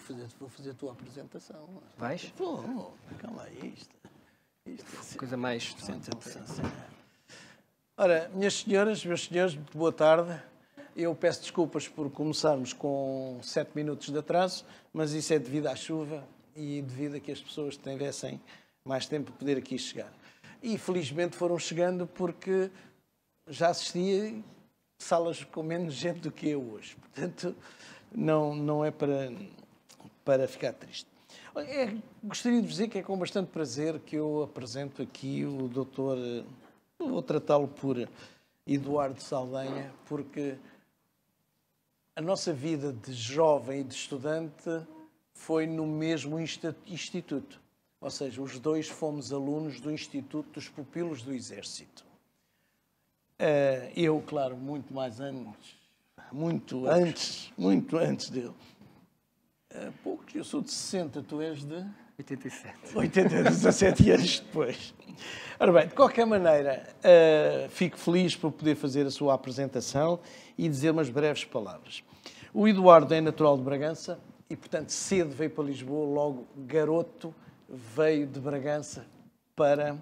fazer, vou fazer a tua apresentação. Vais? Vou, calma aí. Isto, isto é assim. Coisa mais. Ora, minhas senhoras, meus senhores, muito boa tarde. Eu peço desculpas por começarmos com sete minutos de atraso, mas isso é devido à chuva e devido a que as pessoas tivessem mais tempo para poder aqui chegar. E felizmente foram chegando porque já assistia salas com menos gente do que eu hoje. Portanto, não, não é para para ficar triste. É, gostaria de dizer que é com bastante prazer que eu apresento aqui o doutor, eh, vou tratá-lo por Eduardo Saldanha, porque a nossa vida de jovem e de estudante foi no mesmo instituto. Ou seja, os dois fomos alunos do Instituto dos Pupilos do Exército. Eh, eu, claro, muito mais antes, muito antes, muito antes dele. Uh, pouco, eu sou de 60, tu és de? 87. 87, 17 anos depois. Ora bem, de qualquer maneira, uh, fico feliz por poder fazer a sua apresentação e dizer umas breves palavras. O Eduardo é natural de Bragança e, portanto, cedo veio para Lisboa, logo garoto veio de Bragança para,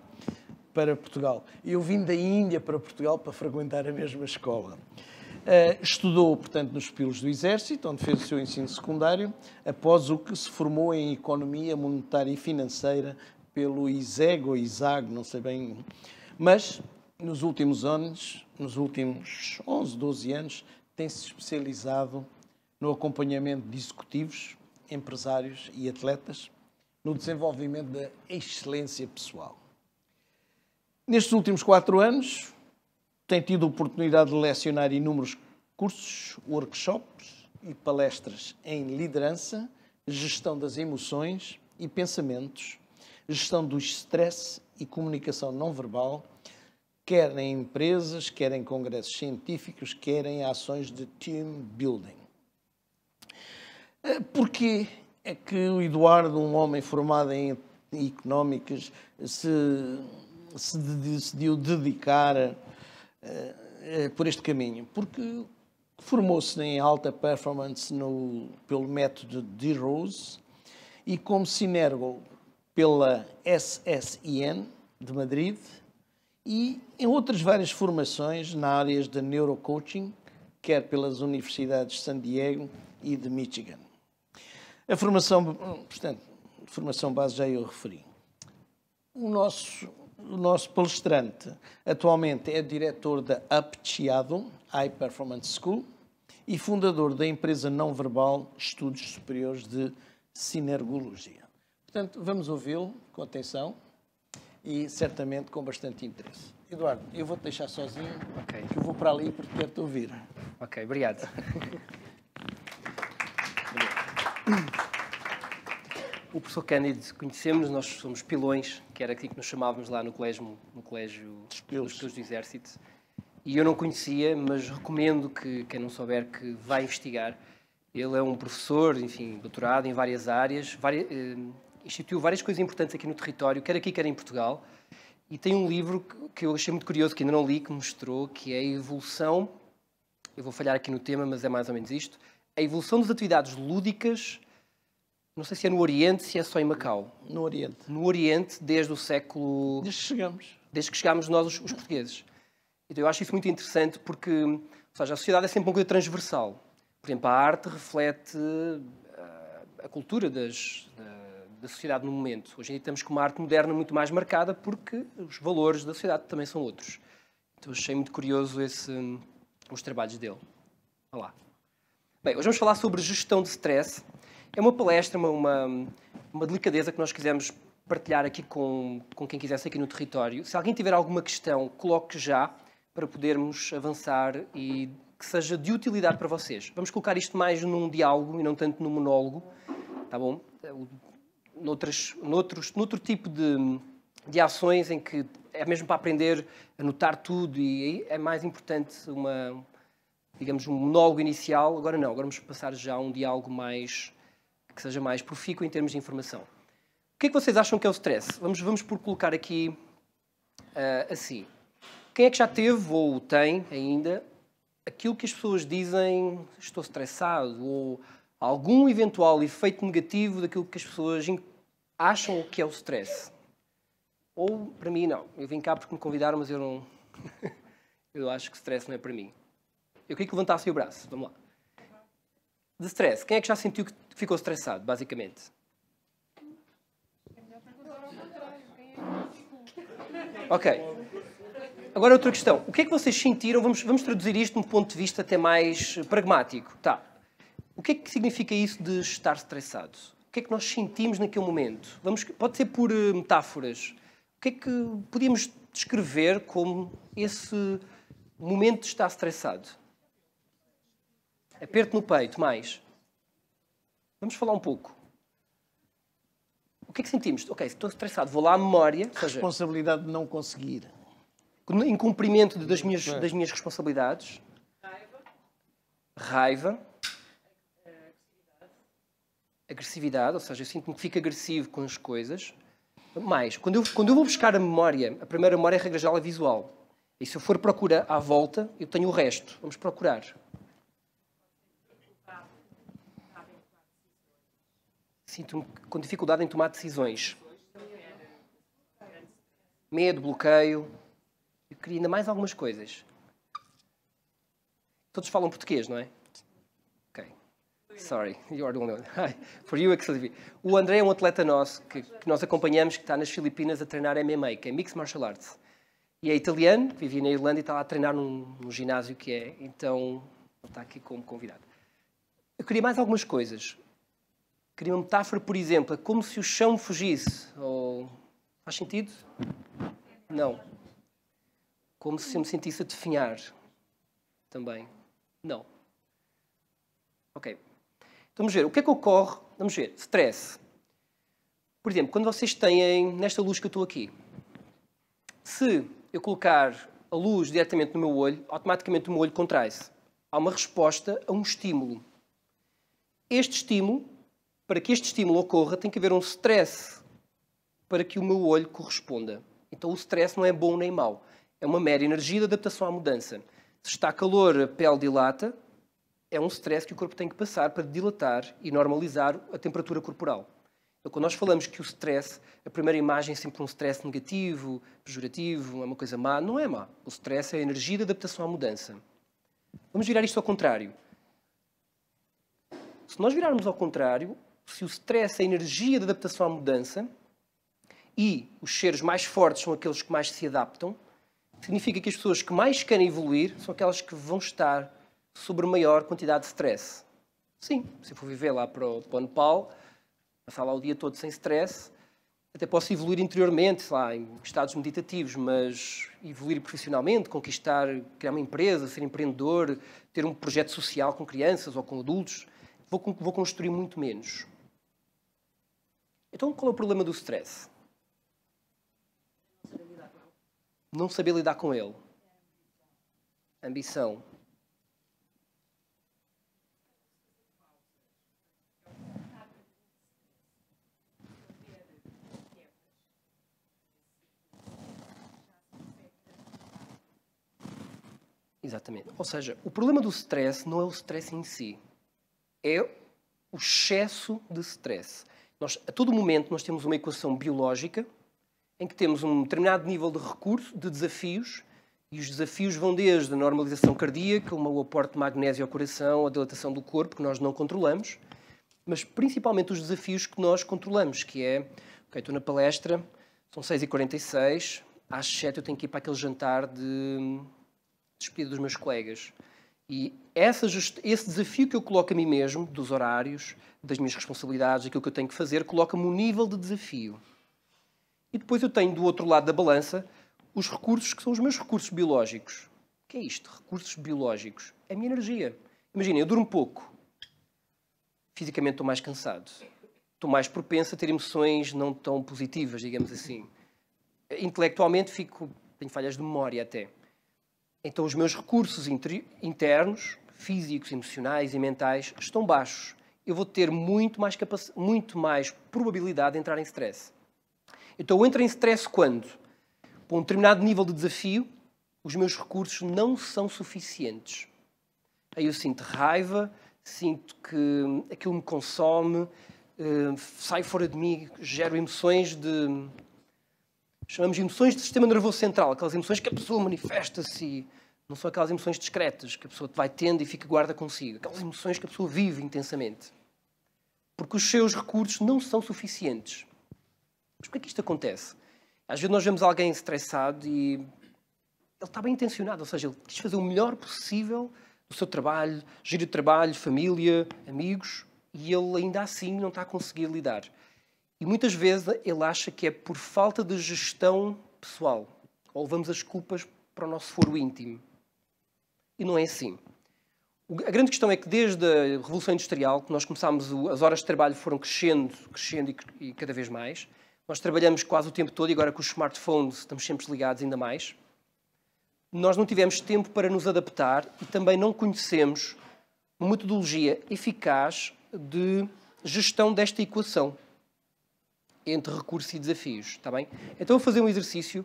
para Portugal. Eu vim da Índia para Portugal para frequentar a mesma escola. Eh, estudou, portanto, nos Pilos do Exército, onde fez o seu ensino secundário, após o que se formou em Economia Monetária e Financeira pelo ISEG ou ISAG, não sei bem. Mas, nos últimos anos, nos últimos 11, 12 anos, tem-se especializado no acompanhamento de executivos, empresários e atletas, no desenvolvimento da excelência pessoal. Nestes últimos quatro anos, tem tido oportunidade de lecionar inúmeros cursos, workshops e palestras em liderança, gestão das emoções e pensamentos, gestão do stress e comunicação não verbal, quer em empresas, quer em congressos científicos, quer em ações de team building. Eh, porquê é que o Eduardo, um homem formado em económicas, se, se decidiu dedicar eh, eh, por este caminho? Porque formou-se em alta performance no, pelo método de Rose e como sinergo pela SSIN de Madrid e em outras várias formações na área de neurocoaching, quer pelas universidades de San Diego e de Michigan. A formação, hum, portanto, formação base já eu referi. O nosso o nosso palestrante atualmente é diretor da Aptiado High Performance School e fundador da empresa não verbal Estudos Superiores de Sinergologia. Portanto, vamos ouvi-lo com atenção e certamente com bastante interesse. Eduardo, eu vou te deixar sozinho, okay. que eu vou para ali porque quero te ouvir. Ok, obrigado. obrigado. O professor Cândido conhecemos, nós somos pilões, que era aquilo que nos chamávamos lá no colégio, no colégio dos Estudos do Exército. E eu não conhecia, mas recomendo que quem não souber que vá investigar. Ele é um professor, enfim, doutorado em várias áreas, várias, eh, instituiu várias coisas importantes aqui no território, quer aqui, quer em Portugal. E tem um livro que eu achei muito curioso, que ainda não li, que mostrou que é a evolução, eu vou falhar aqui no tema, mas é mais ou menos isto, a evolução das atividades lúdicas não sei se é no Oriente, se é só em Macau. No Oriente. No Oriente, desde o século. Desde que chegamos. Desde que chegámos nós, os, os portugueses. Então eu acho isso muito interessante porque, ou seja, a sociedade é sempre uma coisa transversal. Por exemplo, a arte reflete a, ah, a cultura das, da, da sociedade no momento. Hoje em dia estamos com uma arte moderna muito mais marcada porque os valores da sociedade também são outros. Então achei muito curioso esse, os trabalhos dele. Olá. Bem, hoje vamos falar sobre gestão de stress. É uma palestra, uma, uma, uma delicadeza que nós quisemos partilhar aqui com, com quem quisesse aqui no território. Se alguém tiver alguma questão, coloque já para podermos avançar e que seja de utilidade para vocês. Vamos colocar isto mais num diálogo e não tanto num monólogo, tá bom? Noutras, noutros, noutro tipo de, de ações em que é mesmo para aprender a notar tudo e é mais importante uma, digamos, um monólogo inicial. Agora não, agora vamos passar já a um diálogo mais que seja mais profícuo em termos de informação. O que é que vocês acham que é o stress? Vamos, vamos por colocar aqui uh, assim. Quem é que já teve ou tem ainda aquilo que as pessoas dizem estou estressado ou algum eventual efeito negativo daquilo que as pessoas acham que é o stress? Ou, para mim, não. Eu vim cá porque me convidaram, mas eu não... eu acho que stress não é para mim. Eu queria que levantassem o braço. Vamos lá. De stress, quem é que já sentiu que ficou estressado, basicamente? Ok. Agora outra questão. O que é que vocês sentiram? Vamos, vamos traduzir isto de um ponto de vista até mais eh, pragmático. Tá. O que é que significa isso de estar estressado? O que é que nós sentimos naquele momento? Vamos, pode ser por eh, metáforas. O que é que podíamos descrever como esse momento de estar estressado? Aperto é no peito, mais. Vamos falar um pouco. O que é que sentimos? Ok, estou estressado, vou lá à memória. Responsabilidade de não conseguir. Incumprimento das minhas, das minhas responsabilidades. Raiva. Raiva. Agressividade, ou seja, eu sinto-me que fico agressivo com as coisas. Mais, quando eu, quando eu vou buscar a memória, a primeira memória, é regra geral, é visual. E se eu for procurar à volta, eu tenho o resto. Vamos procurar. Sinto-me com dificuldade em tomar decisões. Medo, bloqueio. Eu queria ainda mais algumas coisas. Todos falam português, não é? Ok. Sorry, you are the only one. Hi. For you, excellent. O André é um atleta nosso que, que nós acompanhamos, que está nas Filipinas a treinar MMA, que é Mixed Martial Arts. E é italiano, vivia na Irlanda e está lá a treinar num, num ginásio que é. Então, ele está aqui como convidado. Eu queria mais algumas coisas. Queria uma metáfora, por exemplo, é como se o chão fugisse. Ou... Faz sentido? Não. Como se eu me sentisse a definhar. Também. Não. Ok. Vamos ver. O que é que ocorre? Vamos ver. Stress. Por exemplo, quando vocês têm, nesta luz que eu estou aqui, se eu colocar a luz diretamente no meu olho, automaticamente o meu olho contrai-se. Há uma resposta a um estímulo. Este estímulo para que este estímulo ocorra, tem que haver um stress para que o meu olho corresponda. Então o stress não é bom nem mau. É uma mera energia de adaptação à mudança. Se está calor, a pele dilata. É um stress que o corpo tem que passar para dilatar e normalizar a temperatura corporal. Então, quando nós falamos que o stress, a primeira imagem é sempre um stress negativo, pejorativo, é uma coisa má, não é má. O stress é a energia de adaptação à mudança. Vamos virar isto ao contrário. Se nós virarmos ao contrário, se o stress, é a energia de adaptação à mudança, e os seres mais fortes são aqueles que mais se adaptam, significa que as pessoas que mais querem evoluir são aquelas que vão estar sobre maior quantidade de stress. Sim, se eu for viver lá para o, Nepal, passar lá o dia todo sem stress, até posso evoluir interiormente, lá, em estados meditativos, mas evoluir profissionalmente, conquistar, criar uma empresa, ser empreendedor, ter um projeto social com crianças ou com adultos, vou, vou construir muito menos. Então qual é o problema do stress? Não saber lidar com ele. Ambição. Exatamente. Ou seja, o problema do stress não é o stress em si, é o excesso de stress. Nós, a todo momento, nós temos uma equação biológica em que temos um determinado nível de recurso, de desafios, e os desafios vão desde a normalização cardíaca, o aporte de magnésio ao coração, a dilatação do corpo, que nós não controlamos, mas principalmente os desafios que nós controlamos, que é, ok, estou na palestra, são 6h46, às 7 eu tenho que ir para aquele jantar de despedida dos meus colegas. E essa, esse desafio que eu coloco a mim mesmo, dos horários, das minhas responsabilidades, aquilo que eu tenho que fazer, coloca-me um nível de desafio. E depois eu tenho do outro lado da balança os recursos que são os meus recursos biológicos. O que é isto? Recursos biológicos. É a minha energia. Imaginem, eu durmo pouco. Fisicamente estou mais cansado. Estou mais propenso a ter emoções não tão positivas, digamos assim. Intelectualmente fico, tenho falhas de memória até. Então, os meus recursos internos, físicos, emocionais e mentais, estão baixos. Eu vou ter muito mais, muito mais probabilidade de entrar em stress. Então, eu entro em stress quando, por um determinado nível de desafio, os meus recursos não são suficientes. Aí eu sinto raiva, sinto que aquilo me consome, eh, sai fora de mim, gero emoções de chamamos emoções do sistema nervoso central, aquelas emoções que a pessoa manifesta-se, não são aquelas emoções discretas que a pessoa vai tendo e fica guarda consigo, aquelas emoções que a pessoa vive intensamente. Porque os seus recursos não são suficientes. Mas por é que isto acontece? Às vezes nós vemos alguém estressado e ele está bem intencionado, ou seja, ele quis fazer o melhor possível do seu trabalho, giro de trabalho, família, amigos, e ele ainda assim não está a conseguir lidar. E muitas vezes ele acha que é por falta de gestão pessoal, ou levamos as culpas para o nosso foro íntimo. E não é assim. A grande questão é que desde a Revolução Industrial, que nós começámos, as horas de trabalho foram crescendo, crescendo e, cada vez mais. Nós trabalhamos quase o tempo todo e agora com os smartphones estamos sempre ligados ainda mais. Nós não tivemos tempo para nos adaptar e também não conhecemos uma metodologia eficaz de gestão desta equação entre recursos e desafios, está bem? Então vou fazer um exercício.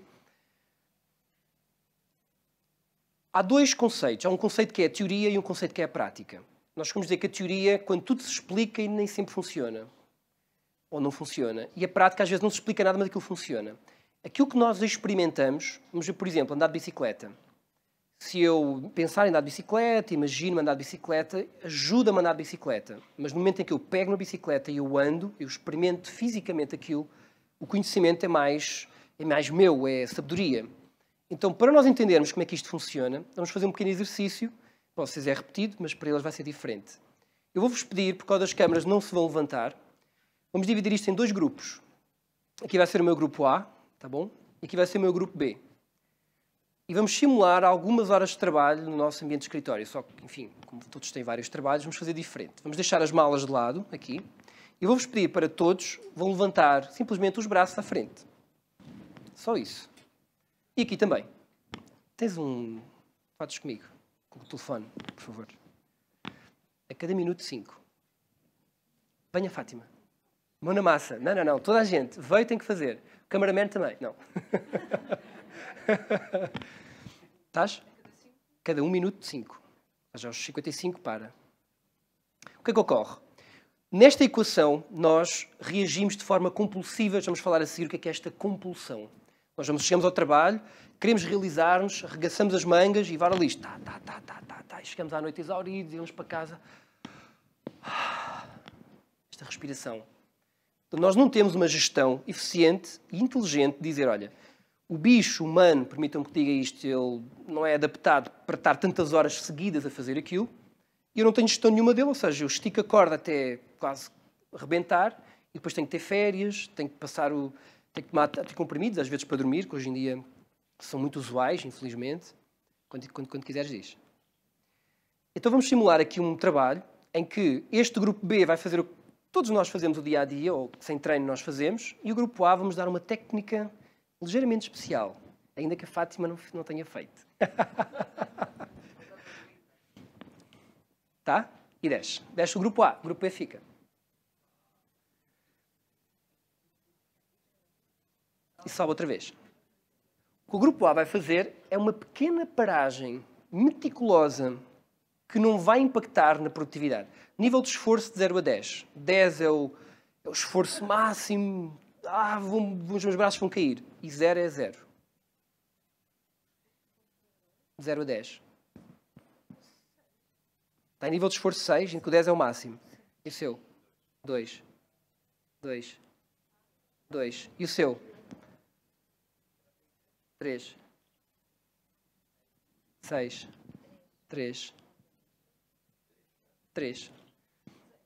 Há dois conceitos. Há um conceito que é a teoria e um conceito que é a prática. Nós vamos dizer que a teoria, quando tudo se explica e nem sempre funciona. Ou não funciona. E a prática, às vezes, não se explica nada, mas aquilo funciona. Aquilo que nós experimentamos, vamos ver, por exemplo, andar de bicicleta. Se eu pensar em andar de bicicleta, imagino mandar andar de bicicleta, ajuda-me a andar de bicicleta. Mas no momento em que eu pego na bicicleta e eu ando, eu experimento fisicamente aquilo, o conhecimento é mais, é mais meu, é sabedoria. Então, para nós entendermos como é que isto funciona, vamos fazer um pequeno exercício. Para vocês é repetido, mas para eles vai ser diferente. Eu vou-vos pedir, por causa das câmaras não se vão levantar, vamos dividir isto em dois grupos. Aqui vai ser o meu grupo A, tá bom? E aqui vai ser o meu grupo B e vamos simular algumas horas de trabalho no nosso ambiente de escritório. Só que, enfim, como todos têm vários trabalhos, vamos fazer diferente. Vamos deixar as malas de lado, aqui, e vou-vos pedir para todos vão levantar simplesmente os braços à frente. Só isso. E aqui também. Tens um. Fatos comigo, com o telefone, por favor. A cada minuto, cinco. Venha, Fátima. Mão na massa. Não, não, não. Toda a gente. Veio, tem que fazer. cameraman também. Não. Estás? Cada um minuto, cinco. Mas aos 55 para. O que é que ocorre? Nesta equação, nós reagimos de forma compulsiva. Vamos falar a seguir o que é, que é esta compulsão. Nós vamos, chegamos ao trabalho, queremos realizar-nos, arregaçamos as mangas e vara listo. Tá, tá, tá, tá, tá, tá. E chegamos à noite exauridos e vamos para casa. Esta respiração. Então, nós não temos uma gestão eficiente e inteligente de dizer, olha, o bicho humano, permitam-me que diga isto, ele não é adaptado para estar tantas horas seguidas a fazer aquilo. E eu não tenho gestão nenhuma dele, ou seja, eu estico a corda até quase rebentar e depois tenho que ter férias, tenho que passar o. tenho que tomar ter comprimidos, às vezes para dormir, que hoje em dia são muito usuais, infelizmente. Quando, quando, quando quiseres, diz. Então vamos simular aqui um trabalho em que este grupo B vai fazer o que todos nós fazemos o dia a dia, ou sem treino nós fazemos, e o grupo A vamos dar uma técnica ligeiramente especial, ainda que a Fátima não, não tenha feito. tá? E desce. Desce o grupo A, o grupo B fica. E sobe outra vez. O que o grupo A vai fazer é uma pequena paragem meticulosa que não vai impactar na produtividade. Nível de esforço de 0 a 10. 10 é o, é o esforço máximo, ah, vou, os meus braços vão cair. E zero é zero. Zero a dez. Está em nível de esforço 6, em que o 10 é o máximo. E o seu? Dois, dois, dois. E o seu? Três, seis, três, três.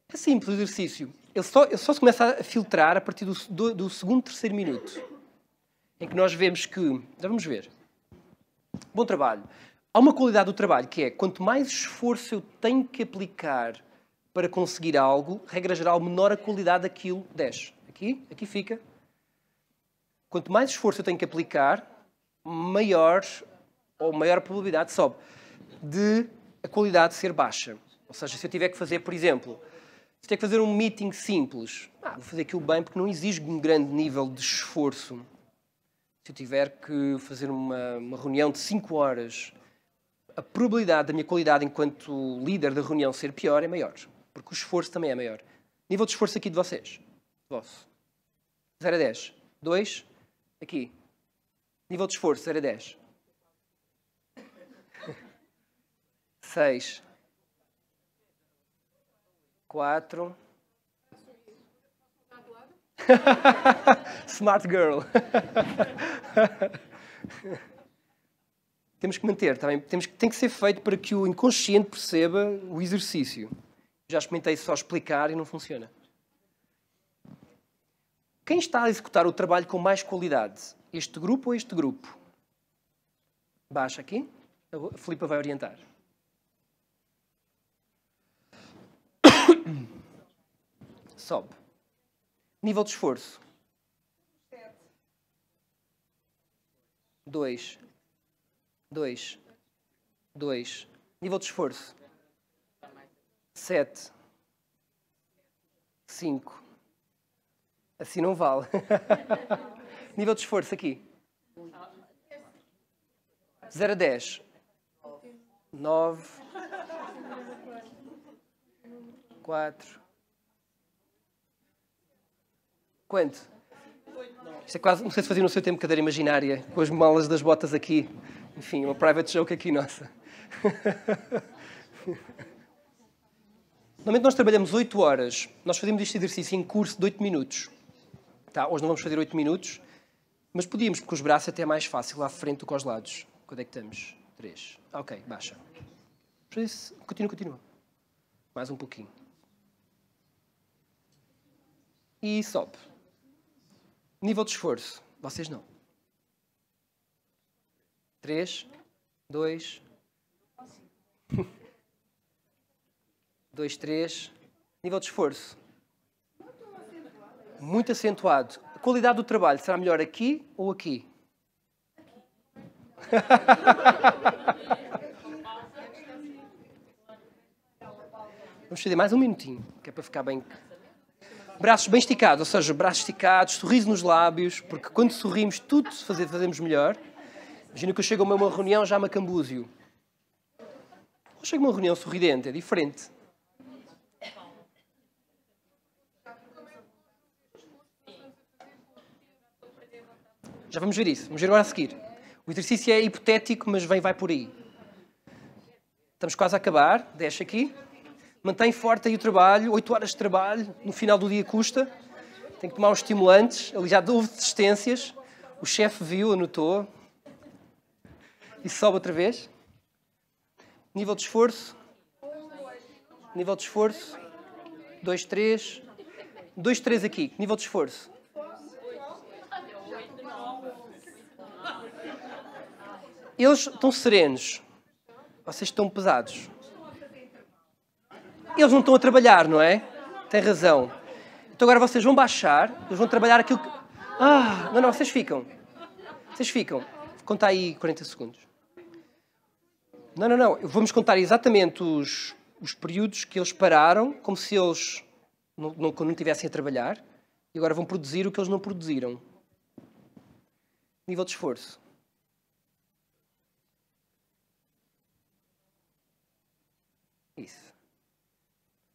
É simples o exercício ele só, ele só se começa a filtrar a partir do, do, do segundo, terceiro minuto, em que nós vemos que. Já vamos ver. Bom trabalho. Há uma qualidade do trabalho que é quanto mais esforço eu tenho que aplicar para conseguir algo, regra geral, menor a qualidade daquilo desce. Aqui, aqui fica. Quanto mais esforço eu tenho que aplicar, maior ou maior probabilidade sobe de a qualidade ser baixa. Ou seja, se eu tiver que fazer, por exemplo, se tiver que fazer um meeting simples, ah, vou fazer aquilo bem porque não exige um grande nível de esforço. Se eu tiver que fazer uma, uma reunião de 5 horas, a probabilidade da minha qualidade enquanto líder da reunião ser pior é maior, porque o esforço também é maior. Nível de esforço aqui de vocês. Vosso. 0 a 10. 2. Aqui. Nível de esforço, 0 a 10. 6. quatro. Smart girl. temos que manter, também tá temos que tem que ser feito para que o inconsciente perceba o exercício. Já experimentei só explicar e não funciona. Quem está a executar o trabalho com mais qualidade? Este grupo ou este grupo? Baixa aqui. A Filipa vai orientar. Sobe. Nível de esforço. 2. 2. 2. Nível de esforço. 7. 5. Assim não vale. Nível de esforço aqui. 0 a 10. 9. 4. Quanto? Isto é quase, não sei se fazia no seu tempo cadeira imaginária, com as malas das botas aqui. Enfim, uma private joke aqui nossa. Normalmente nós trabalhamos 8 horas. Nós fazemos este exercício em curso de 8 minutos. Tá, hoje não vamos fazer 8 minutos, mas podíamos, porque os braços até é mais fácil lá à frente do que aos lados. Quando é que estamos? 3. Ah, ok, baixa. continua, continua. Mais um pouquinho. E sobe. Nível de esforço. Vocês não. Três, dois, dois, três. Nível de esforço. Muito acentuado. A qualidade do trabalho será melhor aqui ou aqui? Vamos fazer mais um minutinho, que é para ficar bem braços bem esticados, ou seja, braços esticados, sorriso nos lábios, porque quando sorrimos, tudo fazemos melhor. Imagina que eu chego a uma reunião já macambúzio. Ou chego a uma reunião sorridente, é diferente. Já vamos ver isso, vamos ver agora a seguir. O exercício é hipotético, mas vem, vai por aí. Estamos quase a acabar, desce aqui mantém forte aí o trabalho, 8 horas de trabalho, no final do dia custa, tem que tomar uns estimulantes, ali já houve desistências, o chefe viu, anotou, e sobe outra vez. Nível de esforço, nível de esforço, 2, 3, 2, 3 aqui, nível de esforço. Eles estão serenos, vocês estão pesados. Eles não estão a trabalhar, não é? Tem razão. Então agora vocês vão baixar, eles vão trabalhar aquilo que. Ah, não, não, vocês ficam. Vocês ficam. Conta aí 40 segundos. Não, não, não. Vamos contar exatamente os, os períodos que eles pararam, como se eles não, não, não estivessem a trabalhar, e agora vão produzir o que eles não produziram. Nível de esforço.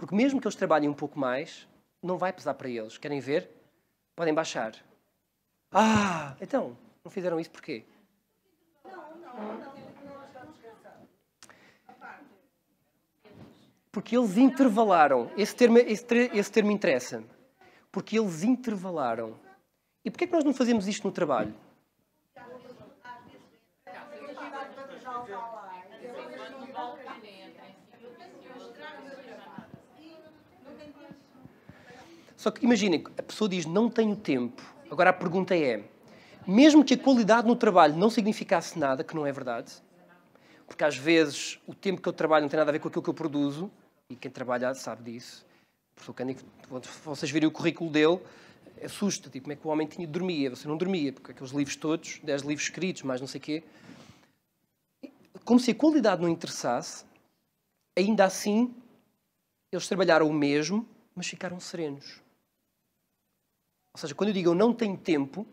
Porque mesmo que eles trabalhem um pouco mais, não vai pesar para eles. Querem ver? Podem baixar. Ah, então, não fizeram isso porquê? Não, não, não. Porque eles intervalaram. Esse termo, esse, esse termo interessa-me. Porque eles intervalaram. E porquê é que nós não fazemos isto no trabalho? Só que imaginem, a pessoa diz não tenho tempo. Agora a pergunta é: mesmo que a qualidade no trabalho não significasse nada, que não é verdade, porque às vezes o tempo que eu trabalho não tem nada a ver com aquilo que eu produzo, e quem trabalha sabe disso. O professor Cânico, quando vocês virem o currículo dele, assusta, tipo, como é que o homem tinha, dormia, você não dormia, porque aqueles livros todos, 10 livros escritos, mais não sei o quê. Como se a qualidade não interessasse, ainda assim, eles trabalharam o mesmo, mas ficaram serenos. Ou seja, quando eu digo eu não tenho tempo,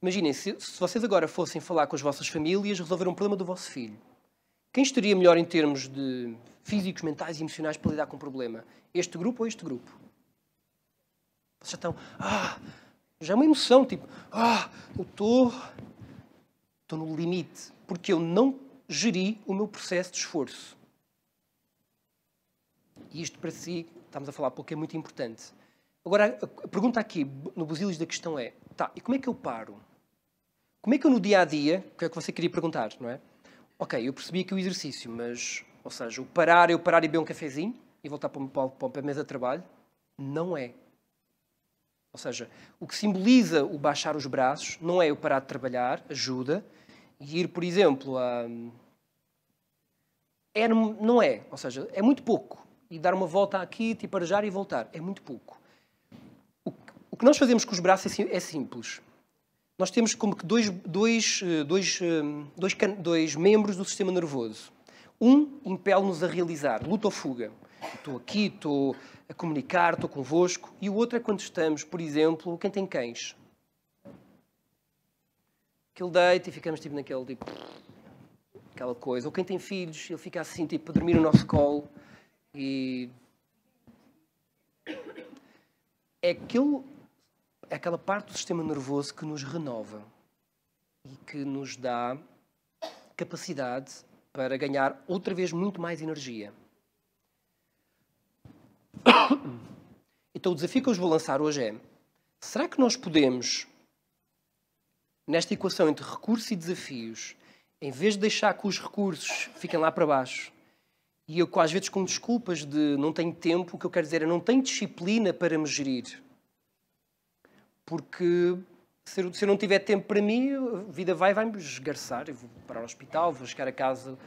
imaginem, se, se vocês agora fossem falar com as vossas famílias, resolver um problema do vosso filho, quem estaria melhor em termos de físicos, mentais e emocionais para lidar com o problema? Este grupo ou este grupo? Vocês já estão. Ah! Já é uma emoção, tipo, ah, eu estou. Estou no limite. Porque eu não geri o meu processo de esforço. E isto para si, estamos a falar pouco, é muito importante. Agora, a pergunta aqui, no Busilis da questão é, tá, e como é que eu paro? Como é que eu no dia a dia, que é o que você queria perguntar, não é? Ok, eu percebi aqui o exercício, mas, ou seja, o parar, eu parar e beber um cafezinho e voltar para, para, para a mesa de trabalho, não é. Ou seja, o que simboliza o baixar os braços não é eu parar de trabalhar, ajuda, e ir, por exemplo, a. É, não é, ou seja, é muito pouco. E dar uma volta aqui, tipo arejar e voltar, é muito pouco. O que nós fazemos com os braços é, é simples. Nós temos como que dois, dois, eh, dois, eh, dois, dois membros do sistema nervoso. Um impele-nos a realizar luta ou fuga. Estou aqui, estou a comunicar, estou convosco. E o outro é quando estamos, por exemplo, quem tem cães. Aquele deita e ficamos tipo naquele tipo. aquela coisa. Ou quem tem filhos, ele fica assim, tipo, a dormir no nosso colo. E. É aquele é aquela parte do sistema nervoso que nos renova e que nos dá capacidade para ganhar outra vez muito mais energia. Então o desafio que eu vos vou lançar hoje é: será que nós podemos, nesta equação entre recursos e desafios, em vez de deixar que os recursos fiquem lá para baixo, e eu às vezes com desculpas de não tenho tempo, o que eu quero dizer é não tenho disciplina para me gerir porque se eu não tiver tempo para mim, a vida vai vai-me esgarçar. Eu vou para o hospital, vou chegar a casa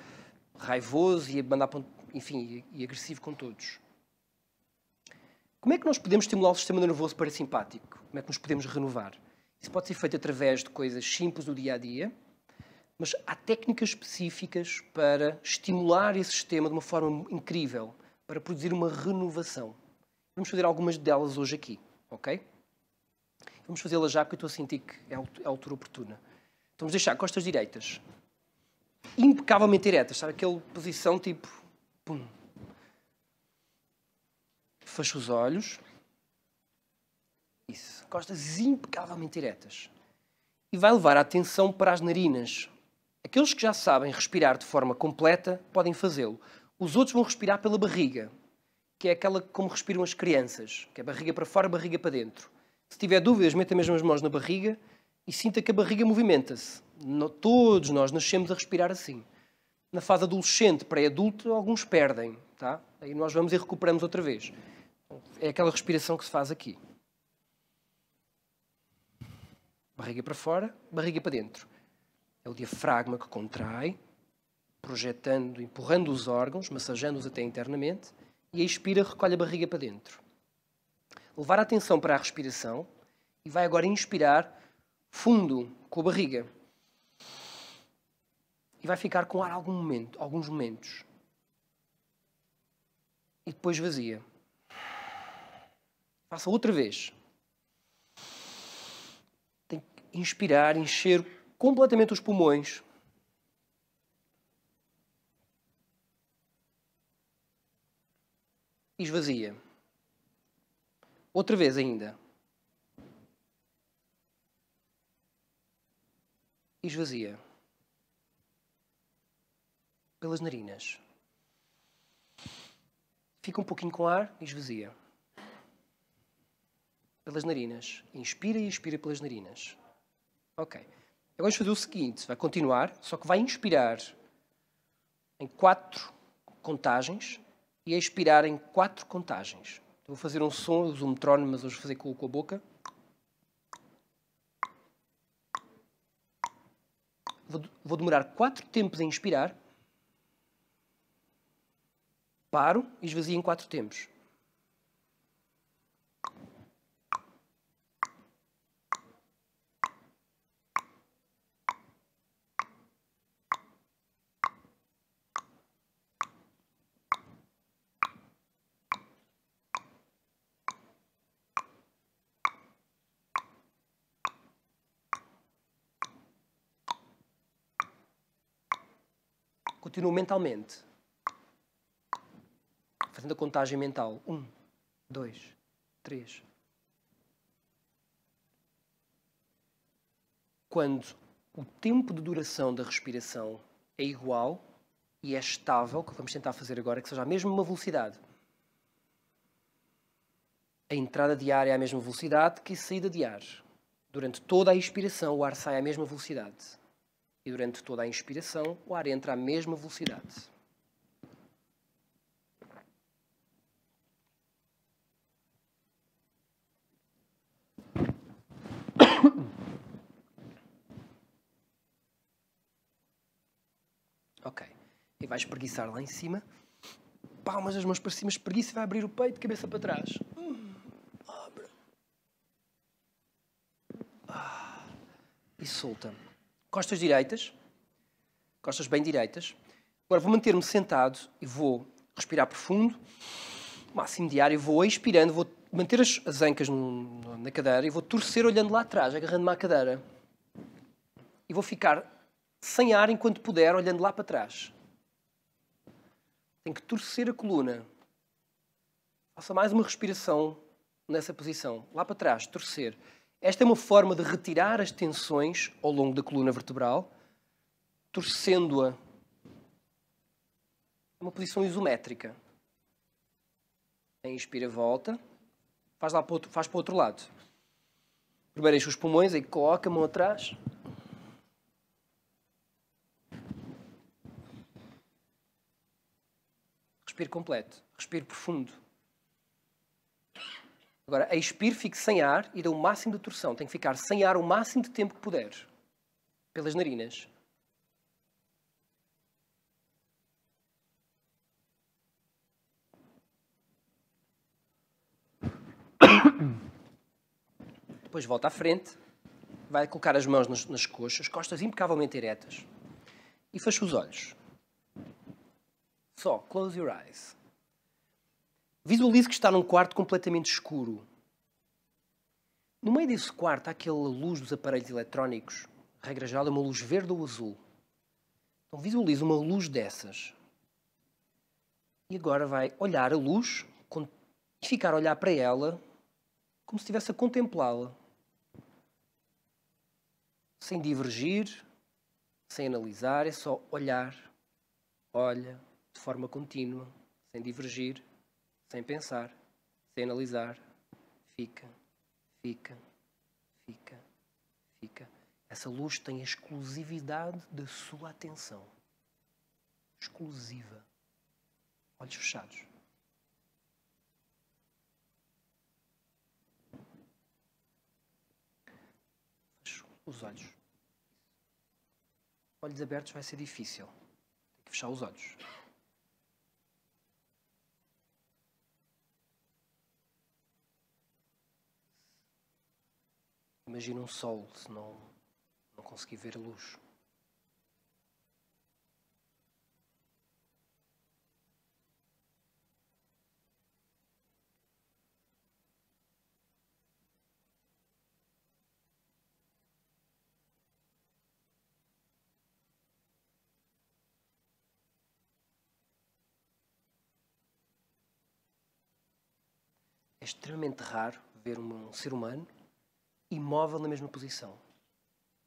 raivoso e mandar para, enfim, e agressivo com todos. Como é que nós podemos estimular o sistema nervoso parasimpático? Como é que nos podemos renovar? Isso pode ser feito através de coisas simples do dia a dia, mas há técnicas específicas para estimular esse sistema de uma forma incrível, para produzir uma renovação. Vamos fazer algumas delas hoje aqui, ok? Vamos fazê-la já, porque eu estou a sentir que é, é a altura oportuna. Então vamos deixar costas direitas. Impecavelmente diretas, sabe? Aquela posição tipo. Pum. Fecha os olhos. Isso. Costas impecavelmente diretas. E vai levar a atenção para as narinas. Aqueles que já sabem respirar de forma completa podem fazê-lo. Os outros vão respirar pela barriga, que é aquela como respiram as crianças, que é barriga para fora, barriga para dentro. Se tiver dúvidas, meta mesmo as mãos na barriga e sinta que a barriga movimenta-se. Todos nós nascemos a respirar assim. Na fase adolescente, pré-adulto, alguns perdem. Tá? Aí nós vamos e recuperamos outra vez. É aquela respiração que se faz aqui. Barriga para fora, barriga para dentro. É o diafragma que contrai, projetando, empurrando os órgãos, massageando-os até internamente, e expira, recolhe a barriga para dentro levar a atenção para a respiração e vai agora inspirar fundo com a barriga. E vai ficar com ar algum momento, alguns momentos. E depois vazia. Faça outra vez. Tem que inspirar, encher completamente os pulmões. E esvazia. Outra vez ainda. E esvazia. Pelas narinas. Fica um pouquinho com ar e esvazia. Pelas narinas. Inspira e expira pelas narinas. Ok. Agora vamos fazer o seguinte: vai continuar, só que vai inspirar em quatro contagens e expirar em quatro contagens. Vou fazer um som, uso um metrónomo, mas hoje vou fazer com, com a boca. Vou, vou demorar 4 tempos a inspirar. Paro e esvazio em 4 tempos. Continuo mentalmente. Fazendo a contagem mental. Um, dois, três. Quando o tempo de duração da respiração é igual e é estável, que vamos tentar fazer agora, que seja a mesma velocidade. A entrada de ar é a mesma velocidade que a saída de ar. Durante toda a expiração, o ar sai à mesma velocidade e durante toda a inspiração o ar entra à mesma velocidade. Ok. E vais espreguiçar lá em cima. Palmas as mãos para cima, espreguiça e vai abrir o peito, cabeça para trás. Hum, abre. Ah, e solta costas direitas, costas bem direitas. Agora vou manter-me sentado e vou respirar profundo, máximo diário, vou expirando, vou manter as, as ancas no, na cadeira e vou torcer olhando lá atrás, agarrando-me à cadeira. E vou ficar sem ar enquanto puder, olhando lá para trás. Tenho que torcer a coluna. Faça mais uma respiração nessa posição, lá para trás, torcer. Esta é uma forma de retirar as tensões ao longo da coluna vertebral, torcendo-a é uma posição isométrica. Inspira, volta. Faz, lá para, outro, faz para o outro lado. Primeiro enche os pulmões, aí coloca a mão atrás. Respire completo. Respire profundo. Agora, a expir, fique sem ar e dê o máximo de torção. Tem que ficar sem ar o máximo de tempo que puder. Pelas narinas. Depois volta à frente, vai colocar as mãos nas, nas coxas, costas impecavelmente eretas e fecha os olhos. Só, close your eyes. Visualize que está num quarto completamente escuro. No meio desse quarto há aquela luz dos aparelhos eletrónicos, regra geral é uma luz verde ou azul. Então visualize uma luz dessas. E agora vai olhar a luz e ficar a olhar para ela como se estivesse a contemplá-la. Sem divergir, sem analisar, é só olhar. Olha de forma contínua, sem divergir sem pensar, sem analisar, fica, fica, fica, fica. Essa luz tem a exclusividade da sua atenção. Exclusiva. Olhos fechados. Fecho os olhos. Olhos abertos vai ser difícil. Tem que fechar os olhos. Imagina um sol se não, não conseguir ver a luz. É extremamente raro ver um ser humano imóvel na mesma posição.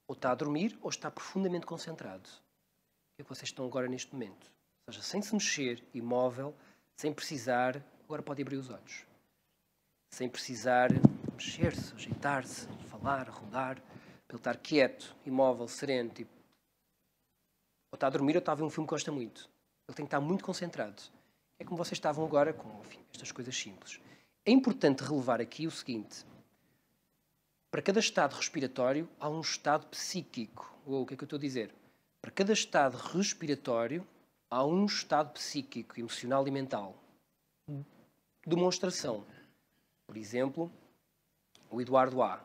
Ou está a dormir ou está profundamente concentrado. É como que vocês estão agora neste momento. Ou seja, sem se mexer, imóvel, sem precisar, agora pode abrir os olhos. Sem precisar mexer-se, ajeitar-se, falar, rodar, pelo estar quieto, imóvel, sereno, tipo. Ou está a dormir ou está a ver um filme que gosta muito. Ele tem que estar muito concentrado. É como vocês estavam agora com enfim, estas coisas simples. É importante relevar aqui o seguinte: para cada estado respiratório há um estado psíquico. Ou o que é que eu estou a dizer? Para cada estado respiratório há um estado psíquico, emocional e mental. Demonstração. Por exemplo, o Eduardo A.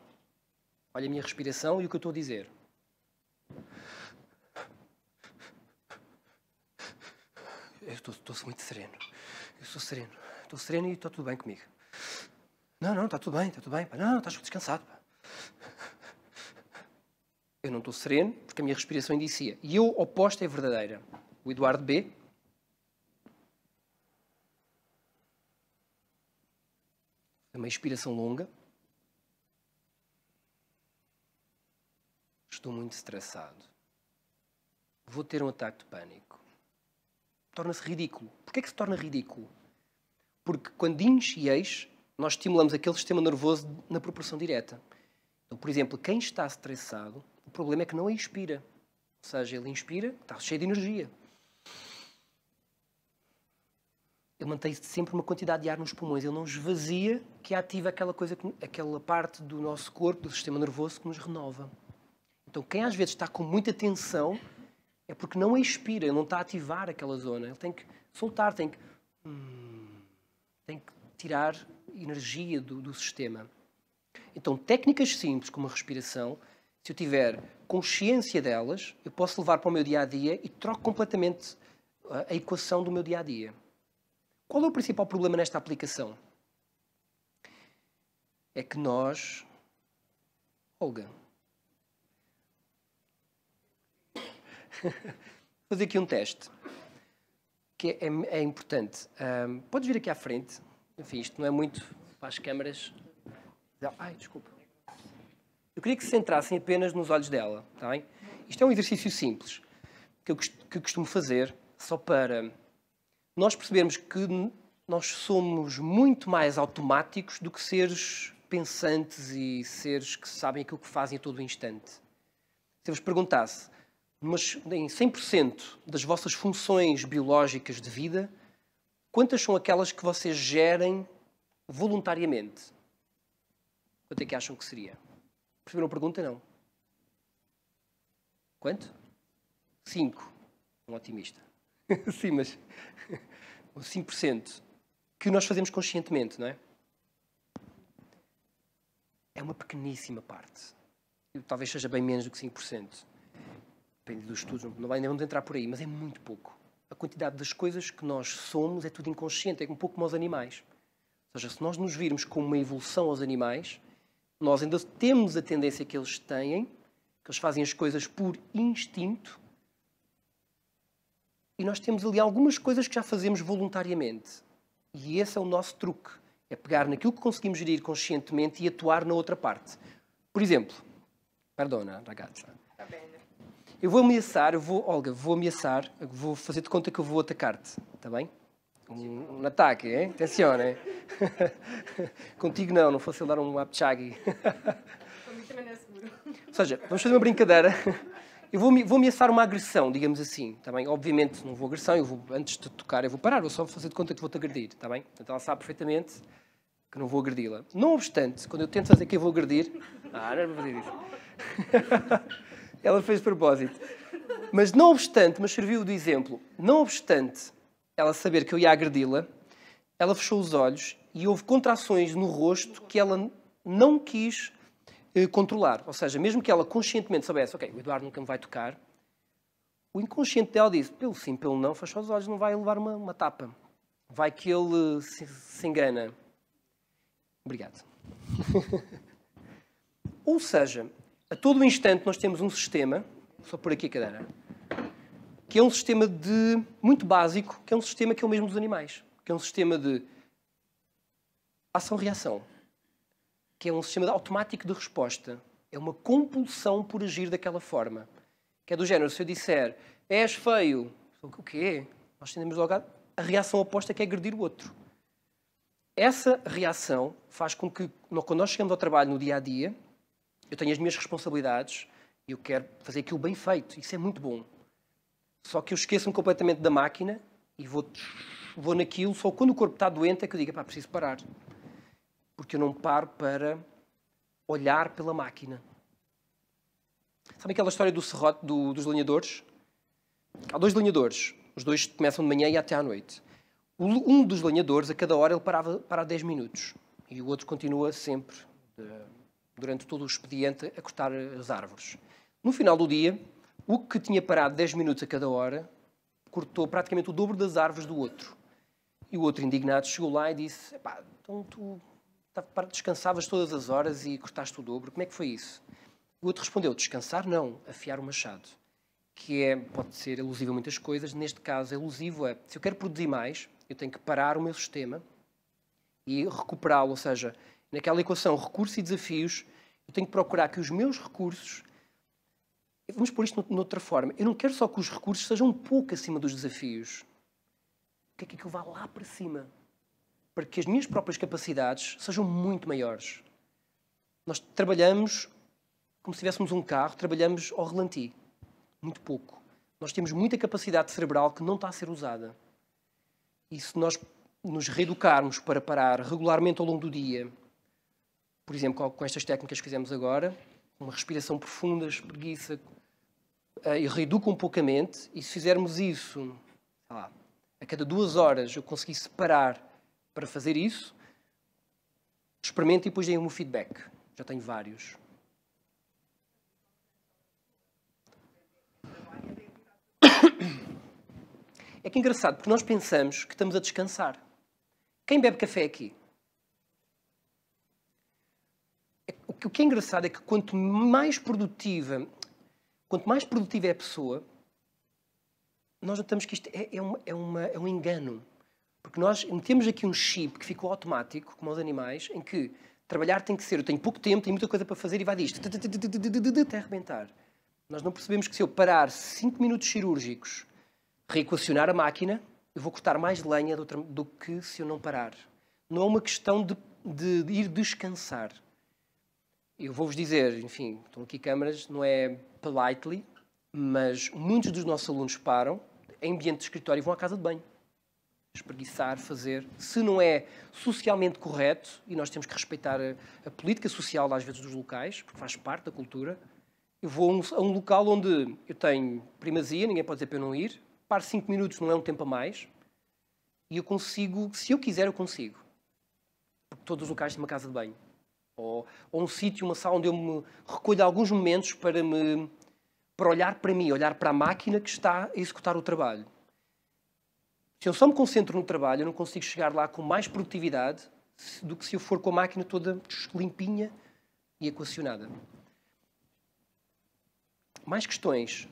Olha a minha respiração e o que eu estou a dizer. Eu estou, estou muito sereno. Eu sou sereno. Estou sereno e está tudo bem comigo. Não, não, está tudo bem, está tudo bem. Não, estás descansado. Pá eu não estou sereno porque a minha respiração indicia. E eu oposta é verdadeira. O Eduardo B. É uma inspiração longa. Estou muito estressado. Vou ter um ataque de pânico. Torna-se ridículo. Porquê é que se torna ridículo? Porque quando inches e eis, nós estimulamos aquele sistema nervoso na proporção direta. Então, por exemplo, quem está estressado o problema é que não inspira. Ou seja, ele inspira, está cheio de energia. Ele mantém sempre uma quantidade de ar nos pulmões. Ele não esvazia, que ativa aquela coisa, aquela parte do nosso corpo, do sistema nervoso, que nos renova. Então, quem às vezes está com muita tensão é porque não expira, ele não está a ativar aquela zona. Ele tem que soltar, tem que, hum, tem que tirar energia do, do sistema. Então, técnicas simples como a respiração se eu tiver consciência delas, eu posso levar para o meu dia a dia e troco completamente eh, a equação do meu dia a dia. Qual é o principal problema nesta aplicação? É que nós. Olga. Vou fazer aqui um teste que é, é, é importante. Um, podes vir aqui à frente. Enfim, isto não é muito para as câmaras. Ai, desculpa. Eu queria que se centrassem apenas nos olhos dela, está bem? Isto é um exercício simples que eu, que eu costumo fazer só para nós percebermos que nós somos muito mais automáticos do que seres pensantes e seres que sabem aquilo que fazem a todo instante. Se eu vos perguntasse, mas em 100% das vossas funções biológicas de vida, quantas são aquelas que vocês gerem voluntariamente? Quanto é que acham que seria? Perceberam a pergunta? Não. Quanto? 5. Um otimista. Sim, mas. o 5% que nós fazemos conscientemente, não é? É uma pequeníssima parte. Talvez seja bem menos do que 5%. Depende dos estudos, não vai, vamos entrar por aí, mas é muito pouco. A quantidade das coisas que nós somos é tudo inconsciente, é um pouco como os animais. Ou seja, se nós nos virmos como uma evolução aos animais, nós ainda temos a tendência que eles têm, que eles fazem as coisas por instinto. E nós temos ali algumas coisas que já fazemos voluntariamente. E esse é o nosso truque. É pegar naquilo que conseguimos gerir conscientemente e atuar na outra parte. Por exemplo, perdona, ragazza. Tá bem, né? Eu vou ameaçar, eu vou, Olga, vou ameaçar, vou fazer de conta que eu vou atacar-te, está bem? Um, um ataque, hein? Atenção, né? hein? Contigo não, não fosse ele dar um apchagi. Ou seja, vamos fazer uma brincadeira. Eu vou, vou ameaçar uma agressão, digamos assim, está bem? Obviamente não vou agressão, eu vou, antes de tocar eu vou parar, vou só fazer de conta que vou-te agredir, está bem? Portanto, ela sabe perfeitamente que não vou agredi-la. Não obstante, quando eu tento fazer que eu vou agredir... Ah, não era é para fazer isso. ela fez propósito. Mas não obstante, mas serviu de exemplo, não obstante ela saber que eu ia agredi-la, ela fechou os olhos e houve contrações no rosto que ela não quis eh, controlar. Ou seja, mesmo que ela conscientemente soubesse, ok, o Eduardo nunca me vai tocar, o inconsciente dela disse, pelo sim, pelo não, fechou os olhos, não vai levar uma, uma tapa. Vai que ele eh, se, se engana. Obrigado. Ou seja, a todo instante nós temos um sistema, só por aqui, cadeira, que é um sistema de muito básico, que é um sistema que é o mesmo dos animais, que é um sistema de ação-reação, que é um sistema de automático de resposta, é uma compulsão por agir daquela forma, que é do género, se eu disser és feio, o quê? Nós tendemos logo a, reação oposta que é agredir o outro. Essa reação faz com que, quando nós chegamos ao trabalho no dia a dia, eu tenho as minhas responsabilidades e eu quero fazer aquilo bem feito. Isso é muito bom. Só que eu esqueço-me completamente da máquina e vou, vou naquilo. Só quando o corpo está doente é que eu digo, pá, preciso parar. Porque eu não paro para olhar pela máquina. Sabe aquela história do serrote do, dos linhadores? Há dois linhadores. Os dois começam de manhã e até à noite. Um dos lenhadores, a cada hora, ele parava para 10 minutos. E o outro continua sempre, eh, durante todo o expediente, a cortar as árvores. No final do dia, o que tinha parado 10 minutos a cada hora cortou praticamente o dobro das árvores do outro. E o outro indignado chegou lá e disse: então tu tá, descansavas todas as horas e cortaste o dobro, como é que foi isso? O outro respondeu: Descansar não, afiar o machado. Que é, pode ser elusivo a muitas coisas, neste caso, é elusivo é: se eu quero produzir mais, eu tenho que parar o meu sistema e recuperá-lo. Ou seja, naquela equação recursos e desafios, eu tenho que procurar que os meus recursos Vamos pôr isto noutra forma. Eu não quero só que os recursos sejam um pouco acima dos desafios. O que é que eu vá lá para cima? Para que as minhas próprias capacidades sejam muito maiores. Nós trabalhamos como se tivéssemos um carro, trabalhamos ao relanti. Muito pouco. Nós temos muita capacidade cerebral que não está a ser usada. E se nós nos reeducarmos para parar regularmente ao longo do dia, por exemplo, com estas técnicas que fizemos agora, uma respiração profunda, espreguiça, ah, e reeduco um pouco a mente, e se fizermos isso, lá, a cada duas horas eu consegui separar para fazer isso, experimento e depois dei um feedback. Já tenho vários. É que é engraçado, porque nós pensamos que estamos a descansar. Quem bebe café aqui? É o que é engraçado é que quanto mais produtiva Quanto mais produtiva é a pessoa, nós notamos que isto é, é, uma, é, uma, é, um engano. Porque nós metemos aqui um chip que ficou automático, como aos animais, em que trabalhar tem que ser, eu tenho pouco tempo, tenho muita coisa para fazer e vai disto, até arrebentar. Nós não percebemos que se eu parar 5 minutos cirúrgicos, reequacionar a máquina, eu vou cortar mais lenha do, do, que se eu não parar. Não é uma questão de, de, de ir descansar. Eu vou-vos dizer, enfim, estão aqui câmaras, não é politely, mas muitos dos nossos alunos param em ambiente de escritório e vão à casa de banho. Espreguiçar, fazer. Se não é socialmente correto, e nós temos que respeitar a, a política social, às vezes, dos locais, porque faz parte da cultura, eu vou a um, a um, local onde eu tenho primazia, ninguém pode dizer para eu não ir, paro 5 minutos, não é um tempo a mais, e eu consigo, se eu quiser, eu consigo. Porque todos os locais têm uma casa de banho. Ou, ou um sítio, uma sala onde eu me recolho alguns momentos para me para olhar para mim, olhar para a máquina que está a executar o trabalho. Se eu só me concentro no trabalho, eu não consigo chegar lá com mais produtividade do que se eu for com a máquina toda limpinha e equacionada. Mais questões?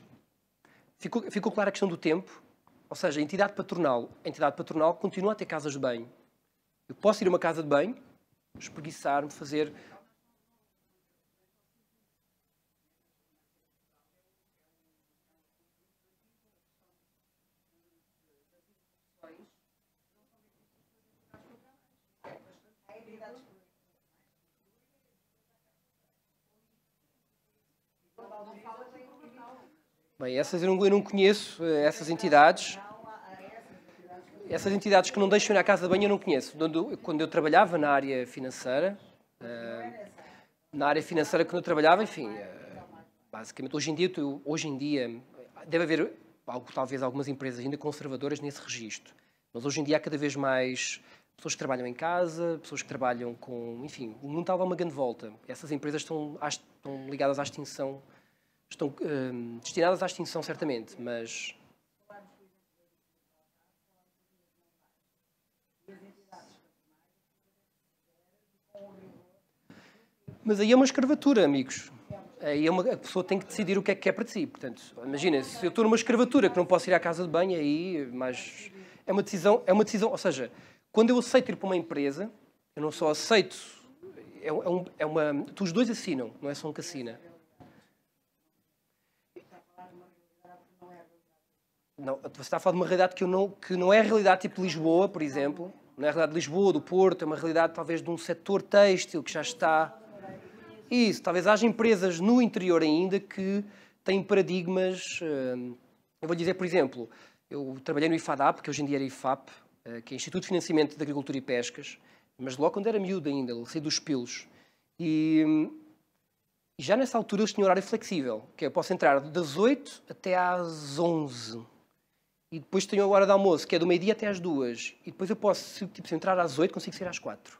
Ficou, ficou clara a questão do tempo? Ou seja, a entidade patronal, a entidade patronal continua a ter casas de banho. Eu posso ir a uma casa de banho, espreguiçar-me, fazer Bem, essas eu não, eu não conheço, eh, essas entidades. Essas entidades que não deixam ir à casa de banho eu não conheço. Quando eu trabalhava na área financeira, eh, na área financeira que eu trabalhava, enfim, eh, basicamente hoje em dia, hoje em dia deve haver talvez algumas empresas ainda conservadoras nesse registro. Mas hoje em dia há cada vez mais pessoas que trabalham em casa, pessoas que trabalham com. Enfim, o mundo está a dar uma grande volta. Essas empresas estão, estão ligadas à extinção estão uh, destinadas à extinção, certamente, mas. Mas aí é uma escravatura, amigos. Aí é uma, a pessoa tem que decidir o que é que quer para si. Portanto, imagina, se eu estou numa escravatura que não posso ir à casa de banho, aí. Mas é uma decisão. É uma decisão ou seja, quando eu aceito ir para uma empresa, eu não só aceito. É, é, um, é uma, tu os dois assinam, não é só um que assina. Não, você está a falar de uma realidade que não, que não é a realidade tipo Lisboa, por exemplo. Não é a realidade de Lisboa, do Porto, é uma realidade talvez de um setor têxtil que já está. Isso, talvez haja empresas no interior ainda que têm paradigmas. Hum, eu vou dizer, por exemplo, eu trabalhei no IFADAP, que hoje em dia era IFAP, eh, que é Instituto de Financiamento de Agricultura e Pescas, mas logo quando era miúdo ainda, saí dos pilos. Hum, e, já nessa altura eles tinham horário flexível, que é, eu posso entrar das 8 até às 11 e depois tenho a hora de almoço, que é do meio-dia até às duas, e depois eu posso, se, tipo, se entrar às oito, consigo sair às quatro.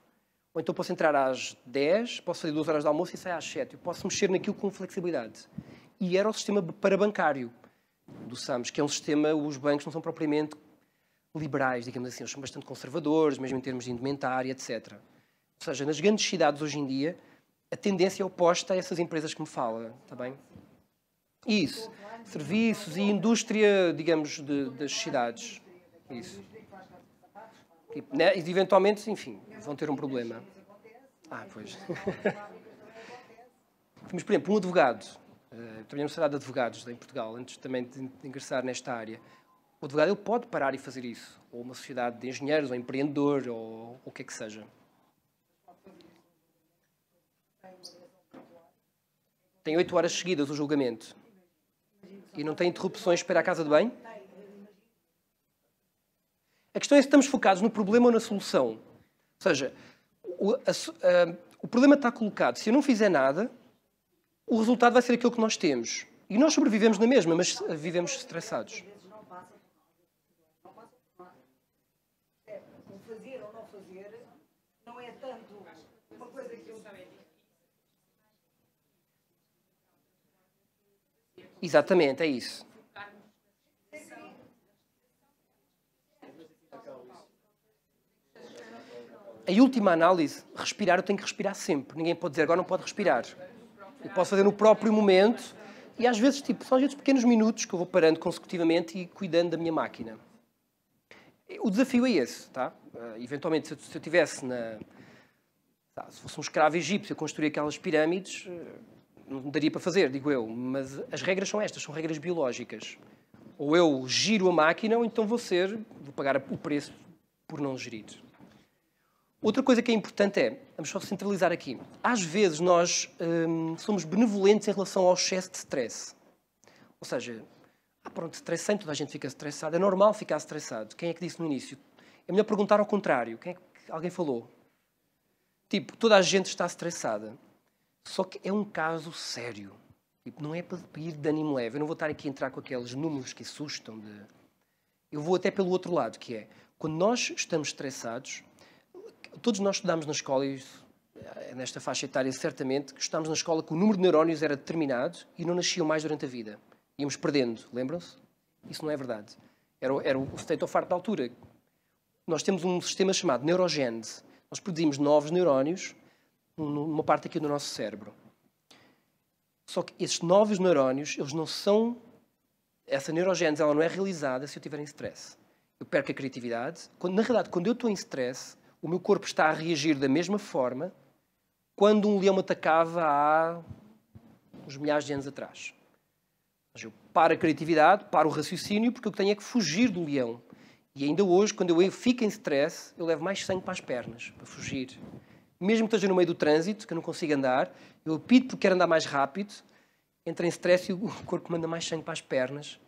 Ou então posso entrar às dez, posso fazer duas horas de almoço e sair às sete. Eu posso mexer naquilo com flexibilidade. E era o sistema para bancário do SAMS, que é um sistema, os bancos não são propriamente liberais, digamos assim, eles são bastante conservadores, mesmo em termos de indumentária, etc. Ou seja, nas grandes cidades hoje em dia, a tendência é oposta a essas empresas que me fala, está bem? Isso. Serviços e indústria, digamos, de, das cidades. Isso. E, tipo, né, e eventualmente, enfim, vão ter um problema. Ah, pois. Mas, por exemplo, um advogado, uh, eh, trabalhei no Senado de Advogados em Portugal, antes também de ingressar nesta área, o advogado ele pode parar e fazer isso. Ou uma sociedade de engenheiros, ou empreendedor, ou, ou o que é que seja. Tem oito horas seguidas o julgamento. E não tem interrupções para a casa de banho? A questão é se estamos focados no problema ou na solução. Ou seja, o, a, a, o problema está colocado. Se eu não fizer nada, o resultado vai ser aquilo que nós temos. E nós sobrevivemos na mesma, mas vivemos estressados. Exatamente, é isso. Em última análise, respirar eu tenho que respirar sempre. Ninguém pode dizer agora não pode respirar. Eu posso fazer no próprio momento e às vezes tipo, são às vezes pequenos minutos que eu vou parando consecutivamente e cuidando da minha máquina. O desafio é esse, tá? Uh, eventualmente, se eu, se eu tivesse na, tá, se fosse um escravo egípcio eu construir aquelas pirâmides, eh, não daria para fazer, digo eu, mas as regras são estas, são regras biológicas. Ou eu giro a máquina, ou então vou ser, vou pagar o preço por não gerir. Outra coisa que é importante é, vamos só centralizar aqui, às vezes nós hum, somos benevolentes em relação ao excesso de stress. Ou seja, ah, pronto, estressante, toda a gente fica estressado, é normal ficar estressado. Quem é que disse no início? É melhor perguntar ao contrário, quem é que alguém falou? Tipo, toda a gente está estressada. Só que é um caso sério. Tipo, não é para ir de ânimo leve. Eu não vou estar aqui a entrar com aqueles números que assustam. De... Eu vou até pelo outro lado, que é quando nós estamos estressados, todos nós estudámos na escola, e é nesta faixa etária certamente, que estudámos na escola que o número de neurónios era determinado e não nasciam mais durante a vida. Íamos perdendo, lembram-se? Isso não é verdade. Era, era o state of art da altura. Nós temos um sistema chamado neurogênese. Nós produzimos novos neurónios numa parte aqui do nosso cérebro. Só que esses novos neurónios, eles não são. Essa neurogênese ela não é realizada se eu estiver em stress. Eu perco a criatividade. Quando, na realidade, quando eu estou em stress, o meu corpo está a reagir da mesma forma quando um leão me atacava há uns milhares de anos atrás. Mas eu paro a criatividade, paro o raciocínio, porque o que tenho é que fugir do leão. E ainda hoje, quando eu fico em stress, eu levo mais sangue para as pernas, para fugir mesmo que esteja no meio do trânsito, que eu não consigo andar, eu apito porque quero andar mais rápido, entra em stress e o corpo manda mais sangue para as pernas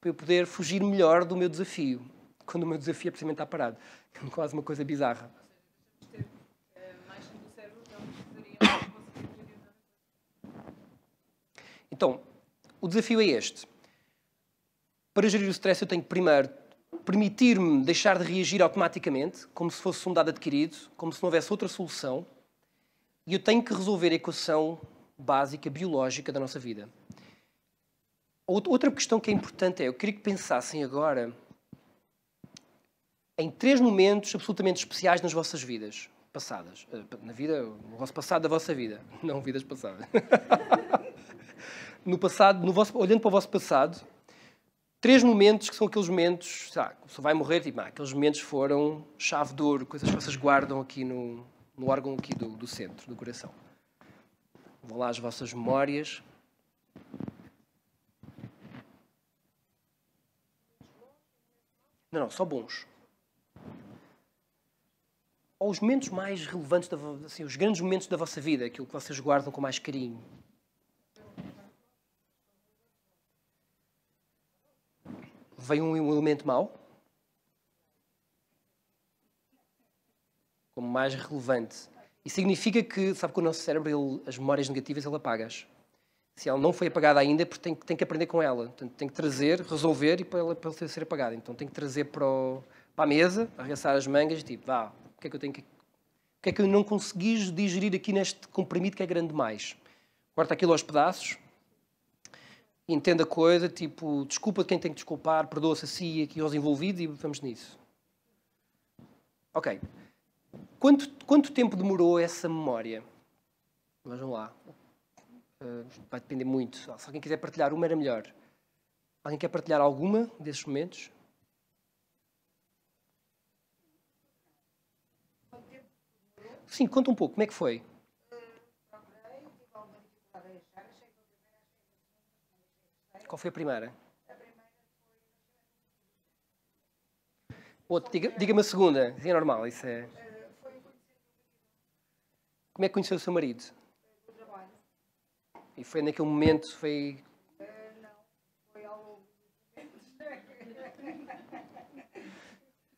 para eu poder fugir melhor do meu desafio, quando o meu desafio é precisamente estar parado. É quase uma coisa bizarra. Então, o desafio é este. Para gerir o stress, eu tenho que primeiro permitir-me deixar de reagir automaticamente, como se fosse um dado adquirido, como se não houvesse outra solução, e eu tenho que resolver a equação básica biológica da nossa vida. Outra questão que é importante é, eu queria que pensassem agora em três momentos absolutamente especiais nas vossas vidas passadas. Eh, na vida, no vosso passado da vossa vida, não vidas passadas. no passado, no vosso, olhando para o vosso passado, três momentos que são aqueles momentos, sei lá, você vai morrer, tipo, ah, aqueles momentos foram chave de ouro, coisas que vocês guardam aqui no, no órgão aqui do, do centro, do coração. Vão lá as vossas memórias. Não, não, só bons. Ou os momentos mais relevantes, da, assim, os grandes momentos da vossa vida, aquilo que vocês guardam com mais carinho. vem um elemento mau? Como mais relevante. E significa que, sabe que o nosso cérebro, ele, as memórias negativas, ele apaga-as. Se ela não foi apagada ainda, é porque tem, tem que aprender com ela. Portanto, tem que trazer, resolver e para ela, para ela ser apagada. Então tem que trazer para, o, para a mesa, arregaçar as mangas e tipo, vá, o que é que eu tenho que. O que é que eu não consegui digerir aqui neste comprimido que é grande demais? Corta aquilo aos pedaços, entende a coisa, tipo, desculpa quem tem que desculpar, perdoa-se a si e aqui aos envolvidos e vamos nisso. Ok. Quanto, quanto tempo demorou essa memória? Vejam lá. Uh, vai depender muito. Se alguém quiser partilhar uma, era melhor. Alguém quer partilhar alguma desses momentos? Sim, conta um pouco, como é que foi? Qual foi a primeira? A primeira Outro, diga-me a segunda. é normal, isso é. Como é que conheceu o seu marido? Do trabalho. E foi naquele momento, foi. Uh, não, foi ao longo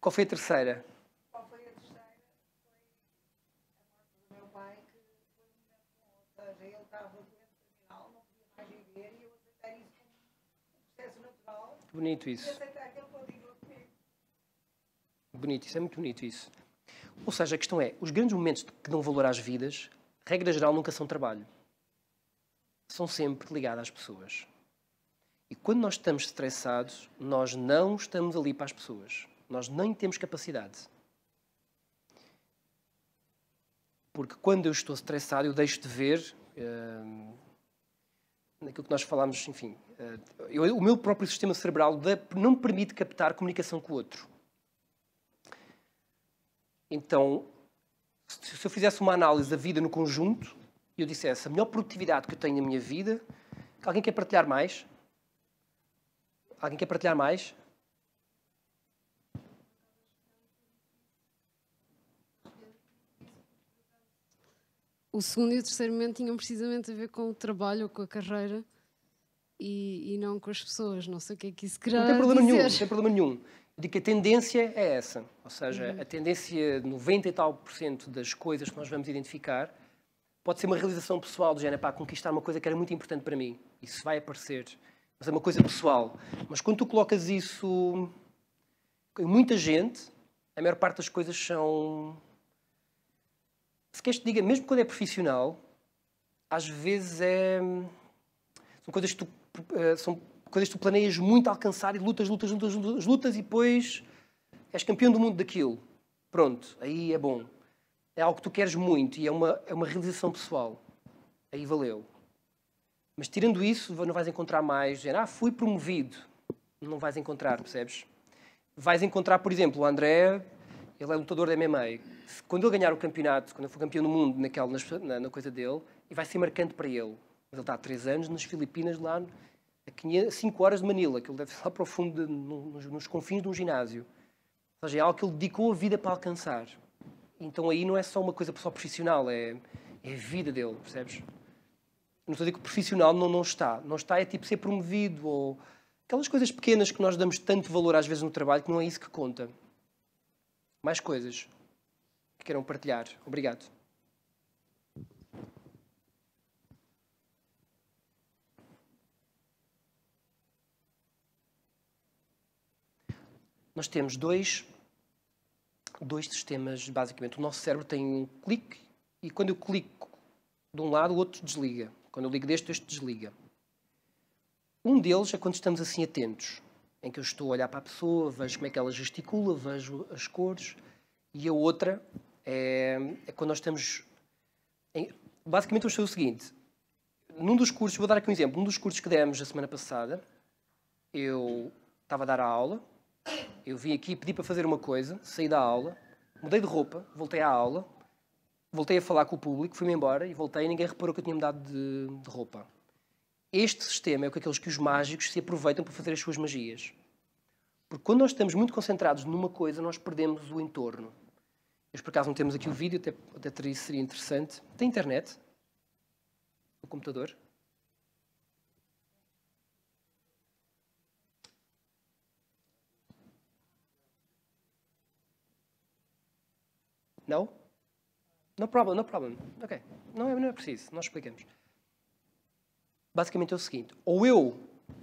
Qual foi a terceira? Bonito isso. Bonito, isso é muito bonito isso. Ou seja, a questão é, os grandes momentos que dão valor às vidas, regra geral, nunca são trabalho. São sempre ligados às pessoas. E quando nós estamos estressados, nós não estamos ali para as pessoas. Nós nem temos capacidade. Porque quando eu estou estressado, eu deixo de ver. Eh, naquilo que nós falámos, enfim, eh, eu, o meu próprio sistema cerebral não me permite captar comunicação com o outro. Então, se eu fizesse uma análise da vida no conjunto e eu dissesse a melhor produtividade que eu tenho na minha vida, alguém quer partilhar mais? Alguém quer partilhar mais? o segundo e o terceiro momento tinham precisamente a ver com o trabalho ou com a carreira e, e não com as pessoas. Não sei o que é que isso quer Não tem problema dizer. nenhum, não tem problema nenhum. Eu digo que a tendência é essa, ou seja, uhum. a tendência de 90 e tal por cento das coisas que nós vamos identificar pode ser uma realização pessoal do género, para conquistar uma coisa que era muito importante para mim. Isso vai aparecer, mas é uma coisa pessoal. Mas quando tu colocas isso em muita gente, a maior parte das coisas são se queres te diga, mesmo quando é profissional, às vezes é. São coisas que tu, eh, são coisas que tu planeias muito alcançar e lutas, lutas, lutas, lutas, lutas e depois és campeão do mundo daquilo. Pronto, aí é bom. É algo que tu queres muito e é uma, é uma realização pessoal. Aí valeu. Mas tirando isso, não vais encontrar mais. Dizendo, ah, fui promovido. Não vais encontrar, percebes? Vais encontrar, por exemplo, o André ele é lutador da MMA. Quando ele ganhar o campeonato, quando ele for campeão do mundo naquela, na, na coisa dele, e vai ser marcante para ele. Mas ele está há três anos nas Filipinas, lá a 5 horas de Manila, que ele deve estar lá para o fundo, nos, nos, confins de um ginásio. Ou seja, é algo que ele dedicou a vida para alcançar. Então aí não é só uma coisa só profissional, é, é a vida dele, percebes? Não estou a dizer que o profissional não, não está. Não está é tipo ser promovido ou aquelas coisas pequenas que nós damos tanto valor às vezes no trabalho que não é isso que conta mais coisas que queiram partilhar. Obrigado. Nós temos dois, dois sistemas, basicamente. O nosso cérebro tem um clique e quando eu clico de um lado, o outro desliga. Quando eu ligo deste, este desliga. Um deles é quando estamos assim atentos em que eu estou a olhar para a pessoa, vejo como é que ela gesticula, vejo as cores. E a outra é, é quando nós estamos. Em, basicamente, eu estou o seguinte: num dos cursos, vou dar aqui um exemplo, num dos cursos que demos a semana passada, eu estava a dar a aula, eu vim aqui, pedi para fazer uma coisa, saí da aula, mudei de roupa, voltei à aula, voltei a falar com o público, fui-me embora e voltei e ninguém reparou que eu tinha mudado de, de roupa. Este sistema é o que aqueles que os mágicos se aproveitam para fazer as suas magias. Porque quando nós estamos muito concentrados numa coisa, nós perdemos o entorno. Mas por acaso não temos aqui o vídeo, até, até teria, seria interessante. Tem internet? O computador? Não? No problem, no problem. Ok. Não é, não é preciso, nós explicamos basicamente é o seguinte: ou eu,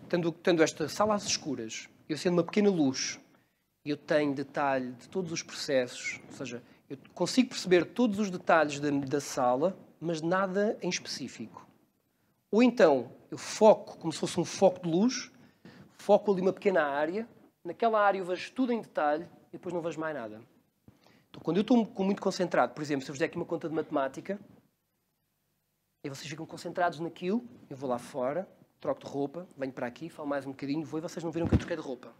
tendo, tendo esta sala às escuras, eu sendo uma pequena luz, eu tenho detalhe de todos os processos, ou seja, eu consigo perceber todos os detalhes da, da sala, mas nada em específico. Ou então eu foco, como se fosse um foco de luz, foco ali uma pequena área, naquela área eu vejo tudo em detalhe e depois não vejo mais nada. Então, quando eu estou muito concentrado, por exemplo, se eu fizer aqui uma conta de matemática, e vocês ficam concentrados naquilo, eu vou lá fora, troco de roupa, venho para aqui, falo mais um bocadinho, vou e vocês não viram que eu troquei de roupa.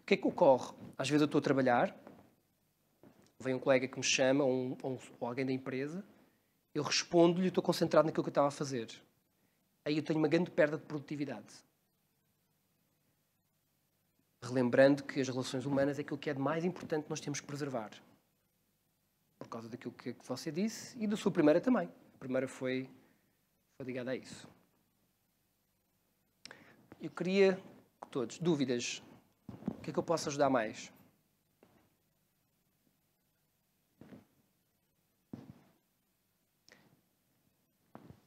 O que é que ocorre? Às vezes eu estou a trabalhar, vem um colega que me chama, ou, um, ou, um, ou alguém da empresa, eu respondo-lhe e estou concentrado naquilo que eu estava a fazer. Aí eu tenho uma grande perda de produtividade. Relembrando que as relações humanas é aquilo que é de mais importante que nós temos que preservar. Por causa daquilo que você disse e da sua primeira também. A primeira foi ligada a isso. Eu queria que todos, dúvidas, o que é que eu posso ajudar mais?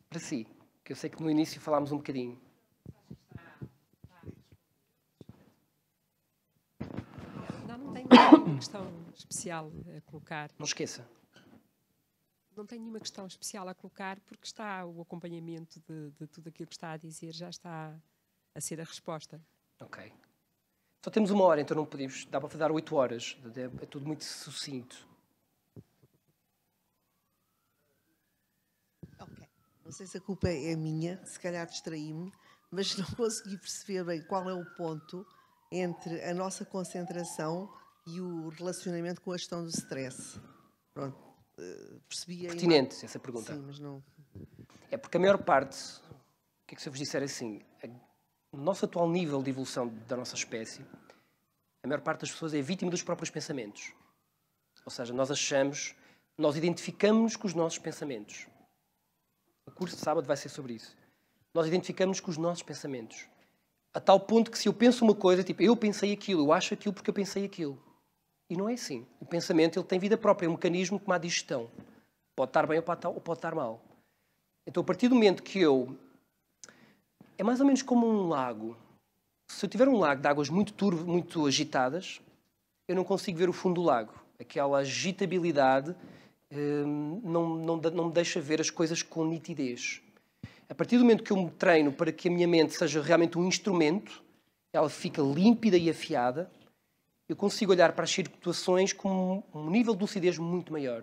Para si, que eu sei que no início falámos um bocadinho. Não, não tenho questão especial a colocar. Não esqueça, não tenho nenhuma questão especial a colocar, porque está o acompanhamento de, de tudo aquilo que está a dizer, já está a ser a resposta. Ok. Só então temos uma hora, então não podemos. Dá para fazer oito horas. É, é tudo muito sucinto. Ok. Não sei se a culpa é minha, se calhar distraí-me, mas não consegui perceber bem qual é o ponto entre a nossa concentração e o relacionamento com a gestão do stress. Pronto, uh, Pertinente essa pergunta. Sim, mas não. É porque a maior parte, o que é que se eu vos disser assim, o nosso atual nível de evolução da nossa espécie, a maior parte das pessoas é vítima dos próprios pensamentos. Ou seja, nós achamos, nós identificamos com os nossos pensamentos. O curso de sábado vai ser sobre isso. Nós identificamos com os nossos pensamentos. A tal ponto que se eu penso uma coisa, tipo, eu pensei aquilo, eu acho aquilo porque eu pensei aquilo. E não é assim. O pensamento ele tem vida própria, é um mecanismo como a digestão. Pode estar bem ou pode estar mal. Então, a partir do momento que eu. É mais ou menos como um lago. Se eu tiver um lago de águas muito turvo, muito agitadas, eu não consigo ver o fundo do lago. Aquela agitabilidade hum, não, não, não me deixa ver as coisas com nitidez. A partir do momento que eu me treino para que a minha mente seja realmente um instrumento, ela fica límpida e afiada, eu consigo olhar para as situações com um nível de lucidez muito maior.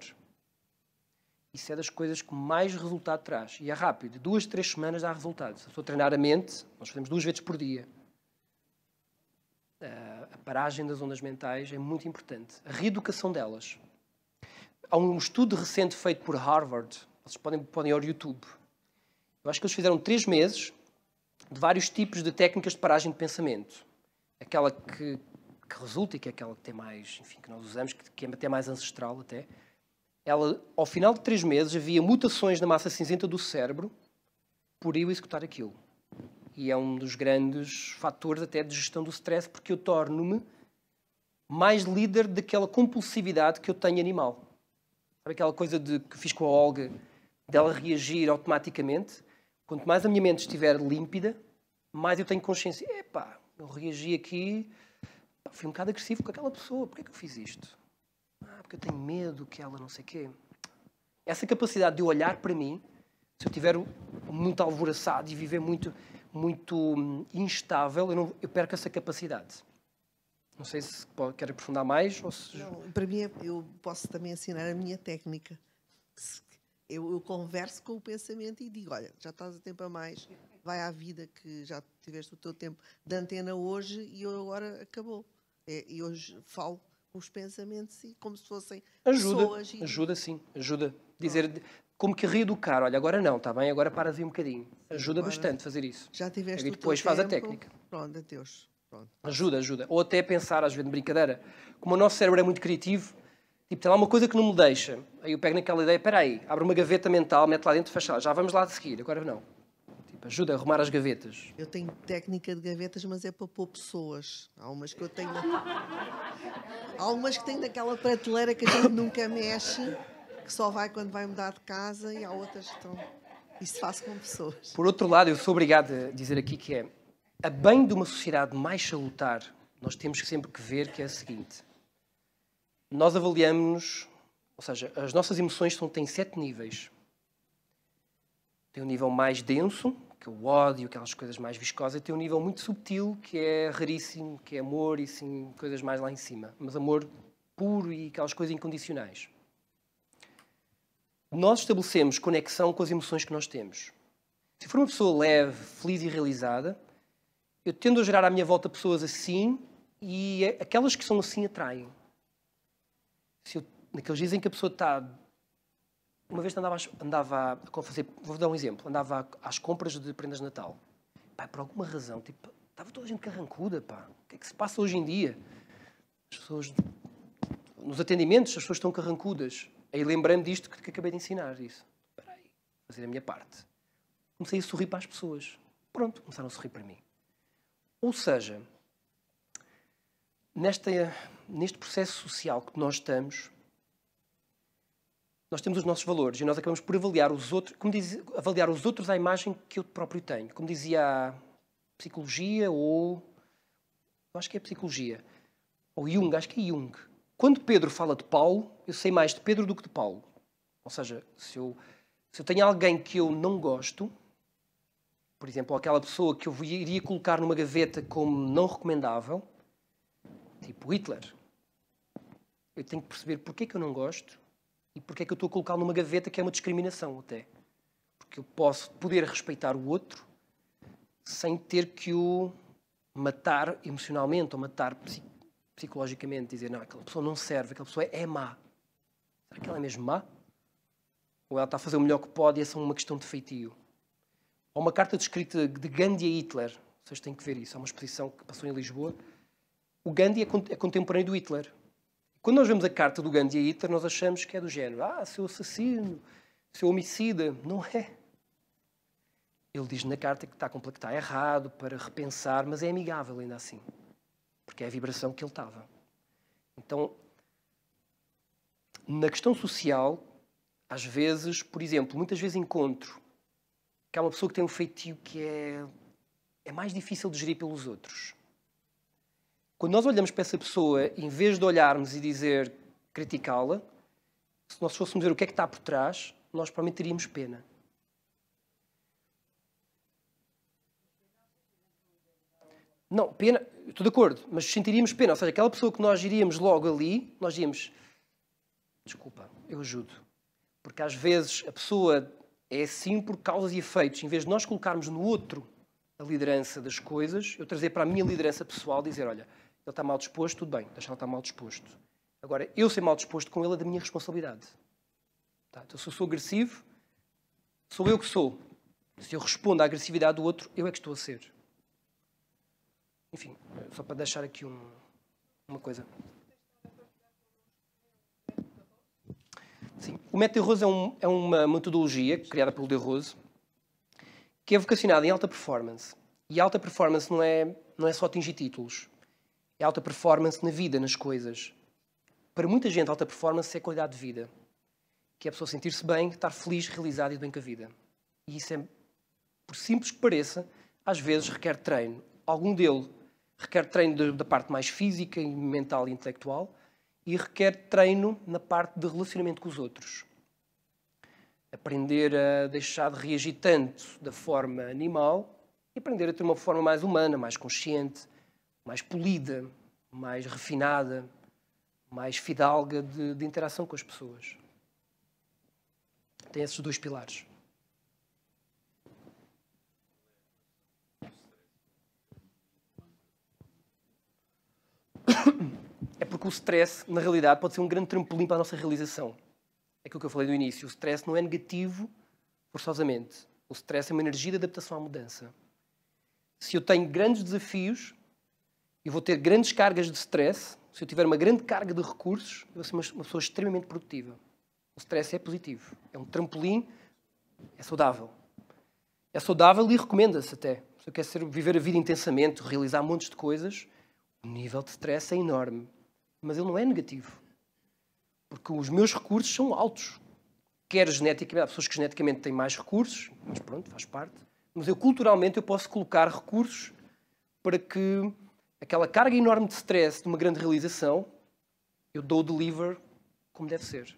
Isso é das coisas que mais resultado traz. E é rápido. Duas, três semanas dá resultado. Se eu estou a treinar a mente, nós fazemos duas vezes por dia. Ah, a paragem das ondas mentais é muito importante. A reeducação delas. Há um estudo recente feito por Harvard. Vocês podem, podem ir ao YouTube. Eu acho que eles fizeram três meses de vários tipos de técnicas de paragem de pensamento. Aquela que que resulta e que é aquela que tem mais, enfim, que nós usamos, que, que é até mais ancestral até, ela, ao final de três meses, havia mutações na massa cinzenta do cérebro por eu executar aquilo. E é um dos grandes fatores até de gestão do stress, porque eu torno-me mais líder daquela compulsividade que eu tenho animal. Sabe aquela coisa de, que fiz com a Olga, dela reagir automaticamente? Quanto mais a minha mente estiver límpida, mais eu tenho consciência. Epá, eu reagi aqui, Pá, fui um bocado agressivo com aquela pessoa, porquê é que eu fiz isto? Ah, porque eu tenho medo que ela não sei o quê. Essa capacidade de olhar para mim, se eu estiver muito alvoraçado e viver muito, muito hum, instável, eu, não, eu perco essa capacidade. Não sei se quer aprofundar mais ou se... Não, para mim, é, eu posso também ensinar a minha técnica. Eu, eu, converso com o pensamento e digo, olha, já estás a tempo a mais, vai à vida que já tiveste o teu tempo de antena hoje e eu agora acabou. É, e hoje falo com os pensamentos e como se fossem ajuda, pessoas. E... Ajuda, sim, ajuda. Dizer, como que reeducar, olha, agora não, está bem, agora paras aí um bocadinho. Ajuda agora, bastante fazer isso. Já tiveste E depois faz tempo, a técnica. Pronto, adeus. Pronto. Ajuda, ajuda. Ou até pensar, às vezes, de brincadeira. Como o nosso cérebro é muito criativo, tipo, tem lá uma coisa que não me deixa. Aí eu pego naquela ideia, espera aí, abre uma gaveta mental, mete lá dentro, fecha lá, já vamos lá de seguir, agora não. Ajuda a arrumar as gavetas. Eu tenho técnica de gavetas, mas é para pôr pessoas. Há umas que eu tenho. Há umas que têm daquela prateleira que a gente nunca mexe, que só vai quando vai mudar de casa, e há outras que estão. Isso faz com pessoas. Por outro lado, eu sou obrigado a dizer aqui que é a bem de uma sociedade mais salutar, nós temos sempre que ver que é a seguinte. Nós avaliamos, ou seja, as nossas emoções são, têm sete níveis. Tem um nível mais denso, que é o ódio, aquelas coisas mais viscosas, e tem um nível muito subtil que é raríssimo, que é amor e sim coisas mais lá em cima, mas amor puro e aquelas coisas incondicionais. Nós estabelecemos conexão com as emoções que nós temos. Se for uma pessoa leve, feliz e realizada, eu tendo a gerar à minha volta pessoas assim e é, aquelas que são assim atraem. Se eu, naqueles dias em que a pessoa está uma vez andava, andava a fazer, vou dar um exemplo, andava às compras de prendas de Natal. Pá, por alguma razão, tipo, estava toda a gente carrancuda, pá. O que é que se passa hoje em dia? As pessoas, nos atendimentos, as pessoas estão carrancudas. Aí lembrei-me disto que, que acabei de ensinar, isso. Espera aí, fazer a minha parte. Comecei a sorrir para as pessoas. Pronto, começaram a sorrir para mim. Ou seja, nesta, neste processo social que nós estamos, nós temos os nossos valores e nós acabamos por avaliar os outros, como diz, avaliar os outros à imagem que eu próprio tenho. Como dizia a psicologia ou eu acho que é psicologia ou Jung, acho que é Jung. Quando Pedro fala de Paulo, eu sei mais de Pedro do que de Paulo. Ou seja, se eu, se eu tenho alguém que eu não gosto, por exemplo, aquela pessoa que eu iria colocar numa gaveta como não recomendável, tipo Hitler, eu tenho que perceber porque é que eu não gosto e porquê é que eu estou a colocá-lo numa gaveta que é uma discriminação até? Porque eu posso poder respeitar o outro sem ter que o matar emocionalmente ou matar psicologicamente, dizer, não, aquela pessoa não serve, aquela pessoa é má. Será que ela é mesmo má? Ou ela está a fazer o melhor que pode e é só uma questão de feitio? Há uma carta descrita de Gandhi a Hitler, vocês têm que ver isso, há uma exposição que passou em Lisboa. O Gandhi é, é contemporâneo do Hitler. Quando nós vemos a carta do Gandhi a Hitler, nós achamos que é do género, ah, seu assassino, seu homicida. Não é. Ele diz na carta que está, que está errado, para repensar, mas é amigável ainda assim. Porque é a vibração que ele estava. Então, na questão social, às vezes, por exemplo, muitas vezes encontro que há uma pessoa que tem um feitio que é, é mais difícil de gerir pelos outros. Quando nós olhamos para essa pessoa, em vez de olharmos e dizer criticá-la, se nós fôssemos ver o que é que está por trás, nós provavelmente teríamos pena. Não, pena, estou de acordo, mas sentiríamos pena. Ou seja, aquela pessoa que nós iríamos logo ali, nós iríamos, desculpa, eu ajudo. Porque às vezes a pessoa é assim por causas e efeitos. Em vez de nós colocarmos no outro a liderança das coisas, eu trazer para a minha liderança pessoal, dizer, olha, ele está mal disposto, tudo bem, deixa ele estar mal disposto. Agora, eu ser mal disposto com ele é da minha responsabilidade. Tá? Então, se eu sou agressivo, sou eu que sou. Se eu respondo à agressividade do outro, eu é que estou a ser. Enfim, só para deixar aqui um, uma coisa. Sim. O método de Rose é, um, é, uma metodologia criada pelo de Rose que é vocacionada em alta performance. E alta performance não é, não é só atingir títulos é alta performance na vida, nas coisas. Para muita gente, alta performance é qualidade de vida. Que é a pessoa sentir-se bem, estar feliz, realizada e bem com a vida. E isso é, por simples que pareça, às vezes requer treino. Algum dele requer treino da parte mais física, mental e intelectual e requer treino na parte de relacionamento com os outros. Aprender a deixar de reagir tanto da forma animal e aprender a ter uma forma mais humana, mais consciente, mais polida, mais refinada, mais fidalga de, de interação com as pessoas. Tem esses dois pilares. É porque o stress, na realidade, pode ser um grande trampolim para a nossa realização. É aquilo que eu falei no início. O stress não é negativo forçosamente. O stress é uma energia de adaptação à mudança. Se eu tenho grandes desafios, e vou ter grandes cargas de stress. Se eu tiver uma grande carga de recursos, eu vou ser uma, pessoa extremamente produtiva. O stress é positivo. É um trampolim, é saudável. É saudável e recomenda-se até. Se eu quero ser, viver a vida intensamente, realizar montes de coisas, o nível de stress é enorme. Mas ele não é negativo. Porque os meus recursos são altos. Quer geneticamente, há pessoas que geneticamente têm mais recursos, mas pronto, faz parte. Mas eu culturalmente eu posso colocar recursos para que aquela carga enorme de stress de uma grande realização, eu dou o deliver como deve ser.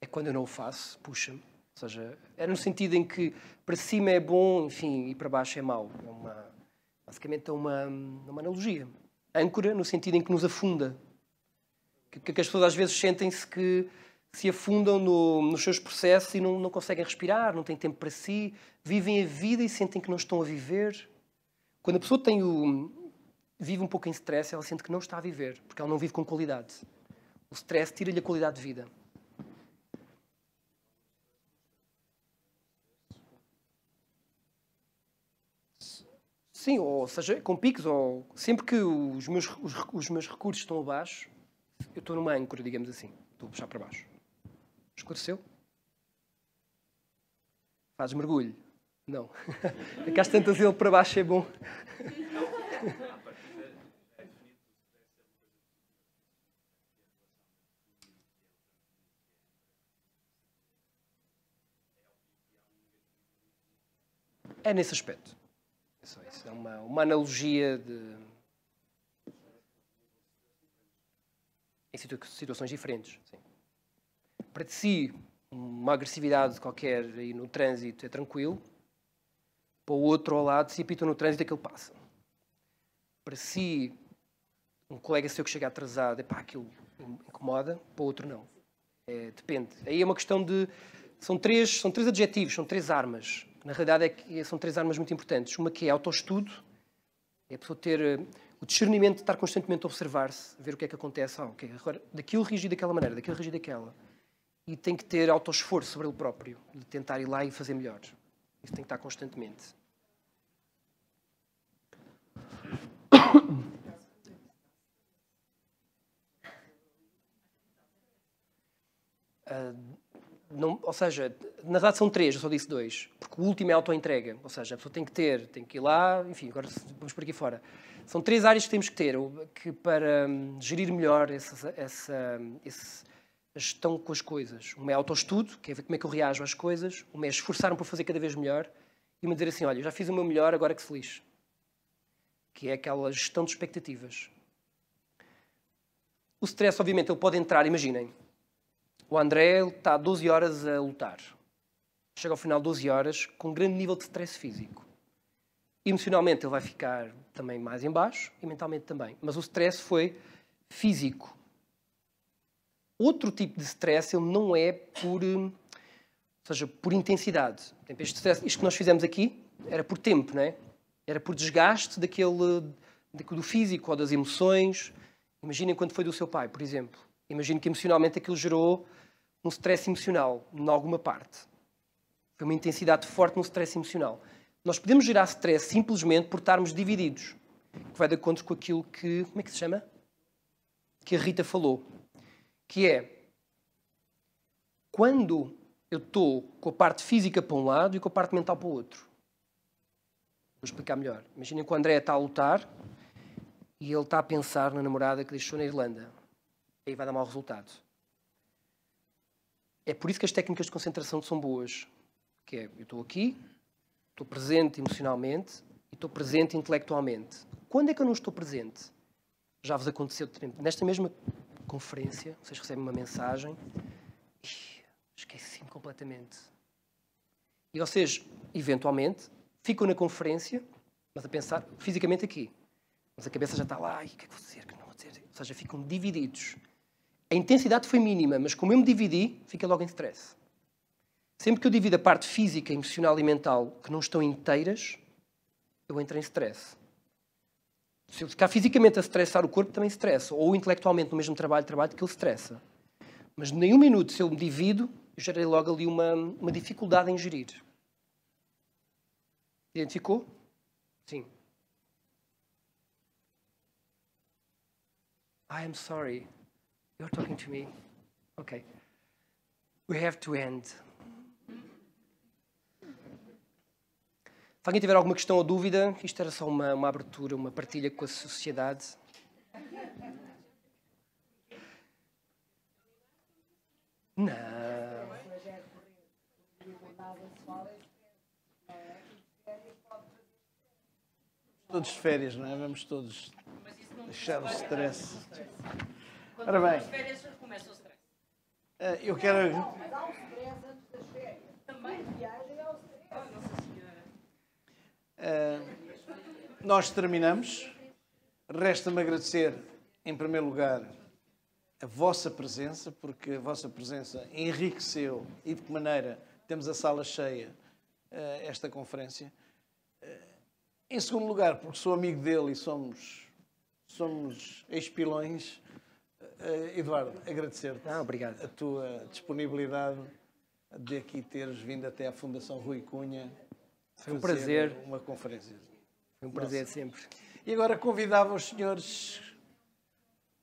É quando eu não o faço, puxa-me. Ou seja, é no sentido em que para cima é bom, enfim, e para baixo é mau. É uma, basicamente é uma, uma analogia. Âncora no sentido em que nos afunda. Que, que as pessoas às vezes sentem-se que se afundam no, nos seus processos e não, não conseguem respirar, não têm tempo para si, vivem a vida e sentem que não estão a viver. Quando a pessoa tem o, vive um pouco em stress, ela sente que não está a viver, porque ela não vive com qualidade. O stress tira-lhe a qualidade de vida. Sim, ou seja, com picos, ou sempre que os meus, os, os meus recursos estão abaixo, eu estou numa âncora, digamos assim. Estou a puxar para baixo. Escureceu? Faz mergulho? Não. Aqui é às tantas ele para baixo é bom. É nesse aspecto. É só isso. É uma, uma analogia de. em situações diferentes. Sim para si, uma agressividade qualquer aí no trânsito é tranquilo, para o outro ao lado, se apitam no trânsito, é que ele passa. Para si, um colega seu que chega atrasado, é pá, aquilo incomoda, para o outro não. É, depende. Aí é uma questão de. São três, são três adjetivos, são três armas. Na realidade, é que são três armas muito importantes. Uma que é autoestudo, é a pessoa ter eh, o discernimento de estar constantemente a observar-se, ver o que é que acontece. Ah, ok, agora daquilo reagir daquela maneira, daquilo reagir daquela e tem que ter autoesforço sobre ele próprio, de tentar ir lá e fazer melhor. Isso tem que estar constantemente. Uh, não, ou seja, na verdade são três, eu só disse dois, porque o último é auto-entrega, ou seja, a pessoa tem que ter, tem que ir lá, enfim, agora vamos por aqui fora. São três áreas que temos que ter que para hum, gerir melhor essa, esse, a gestão com as coisas. Uma é autoestudo, que é ver como é que eu reajo às coisas, uma é esforçar-me para fazer cada vez melhor e uma dizer assim, olha, já fiz o meu melhor, agora que feliz. Que é aquela gestão de expectativas. O stress, obviamente, ele pode entrar, imaginem. O André está 12 horas a lutar. Chega ao final de 12 horas com um grande nível de stress físico. Emocionalmente ele vai ficar também mais em baixo e mentalmente também. Mas o stress foi físico. Outro tipo de stress ele não é por, hum, ou seja, por intensidade. Este stress, isto que nós fizemos aqui era por tempo, não é? Era por desgaste daquele, do físico ou das emoções. Imaginem quando foi do seu pai, por exemplo. Imaginem que emocionalmente aquilo gerou um stress emocional, em alguma parte. Foi uma intensidade forte no stress emocional. Nós podemos gerar stress simplesmente por estarmos divididos, que vai de acordo com aquilo que. Como é que se chama? Que a Rita falou que é quando eu estou com a parte física para um lado e com a parte mental para o outro. Vou explicar melhor. Imaginem que o André está a lutar e ele está a pensar na namorada que deixou na Irlanda. Aí vai dar mau resultado. É por isso que as técnicas de concentração são boas. Que é, eu estou aqui, estou presente emocionalmente e estou presente intelectualmente. Quando é que eu não estou presente? Já vos aconteceu nesta mesma conferência, vocês recebem uma mensagem e esqueci-me completamente. E vocês, eventualmente, ficam na conferência, mas a pensar fisicamente aqui. Mas a cabeça já está lá, e o que é que vou dizer, o é que não vou dizer? Ou seja, ficam divididos. A intensidade foi mínima, mas como eu me dividi, fica logo em stress. Sempre que eu divido a parte física, emocional e mental, que não estão inteiras, eu entro em stress. Se eu ficar fisicamente a estressar, o corpo também estressa. Ou intelectualmente, no mesmo trabalho, trabalho que ele estressa. Mas nenhum minuto, se eu me divido, eu gerei logo ali uma, uma dificuldade em gerir. Identificou? Sim. I am sorry. You're talking to me. Okay. We have to end. Se alguém tiver alguma questão ou dúvida, isto era só uma, uma abertura, uma partilha com a sociedade. Não. Todos de férias, não é? Vamos todos deixar o stress. Ora bem. Eh, eu quero. Mas há um stress antes das férias. Também. viagem é ah, nós terminamos. Resta-me agradecer, em primeiro lugar, a vossa presença, porque a vossa presença enriqueceu e de que maneira temos a sala cheia uh, esta conferência. Uh, em segundo lugar, porque sou amigo dele e somos, somos ex-pilões, Eduardo, agradecer-te ah, obrigado. a tua disponibilidade de aqui teres vindo até à Fundação Rui Cunha foi um prazer. Uma conferência. Foi um prazer Nossa. sempre. E agora convidava os senhores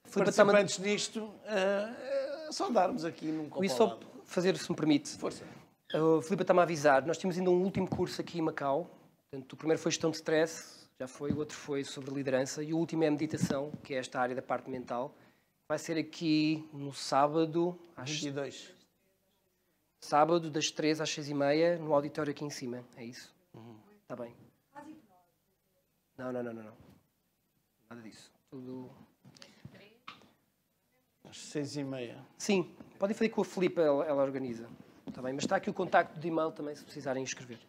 Filipe, participantes disto a, eh, a saudarmos aqui num copo. E só fazer, se me permite. Força. Eh, o Filipe está-me a avisar. Nós temos ainda um último curso aqui em Macau. Portanto, o primeiro foi gestão de stress, já foi, o outro foi sobre liderança e o último é meditação, que é esta área da parte mental. Vai ser aqui no sábado às 22. Sábado das 3 às 6 e meia no auditório aqui em cima. É isso. Uhum. Está bem. Não, não, não, não, não. Nada disso. Tudo. Às seis e meia. Sim, podem fazer com a Filipe, ela, ela organiza. Está bem, mas está aqui o contacto de e-mail também, se precisarem escrever.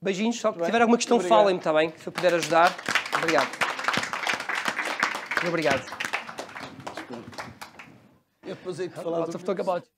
Beijinhos, só se tá tiver alguma questão, falem-me, também, tá bem? Se eu puder ajudar. Obrigado. Muito obrigado. Eu falar hei de falar. About...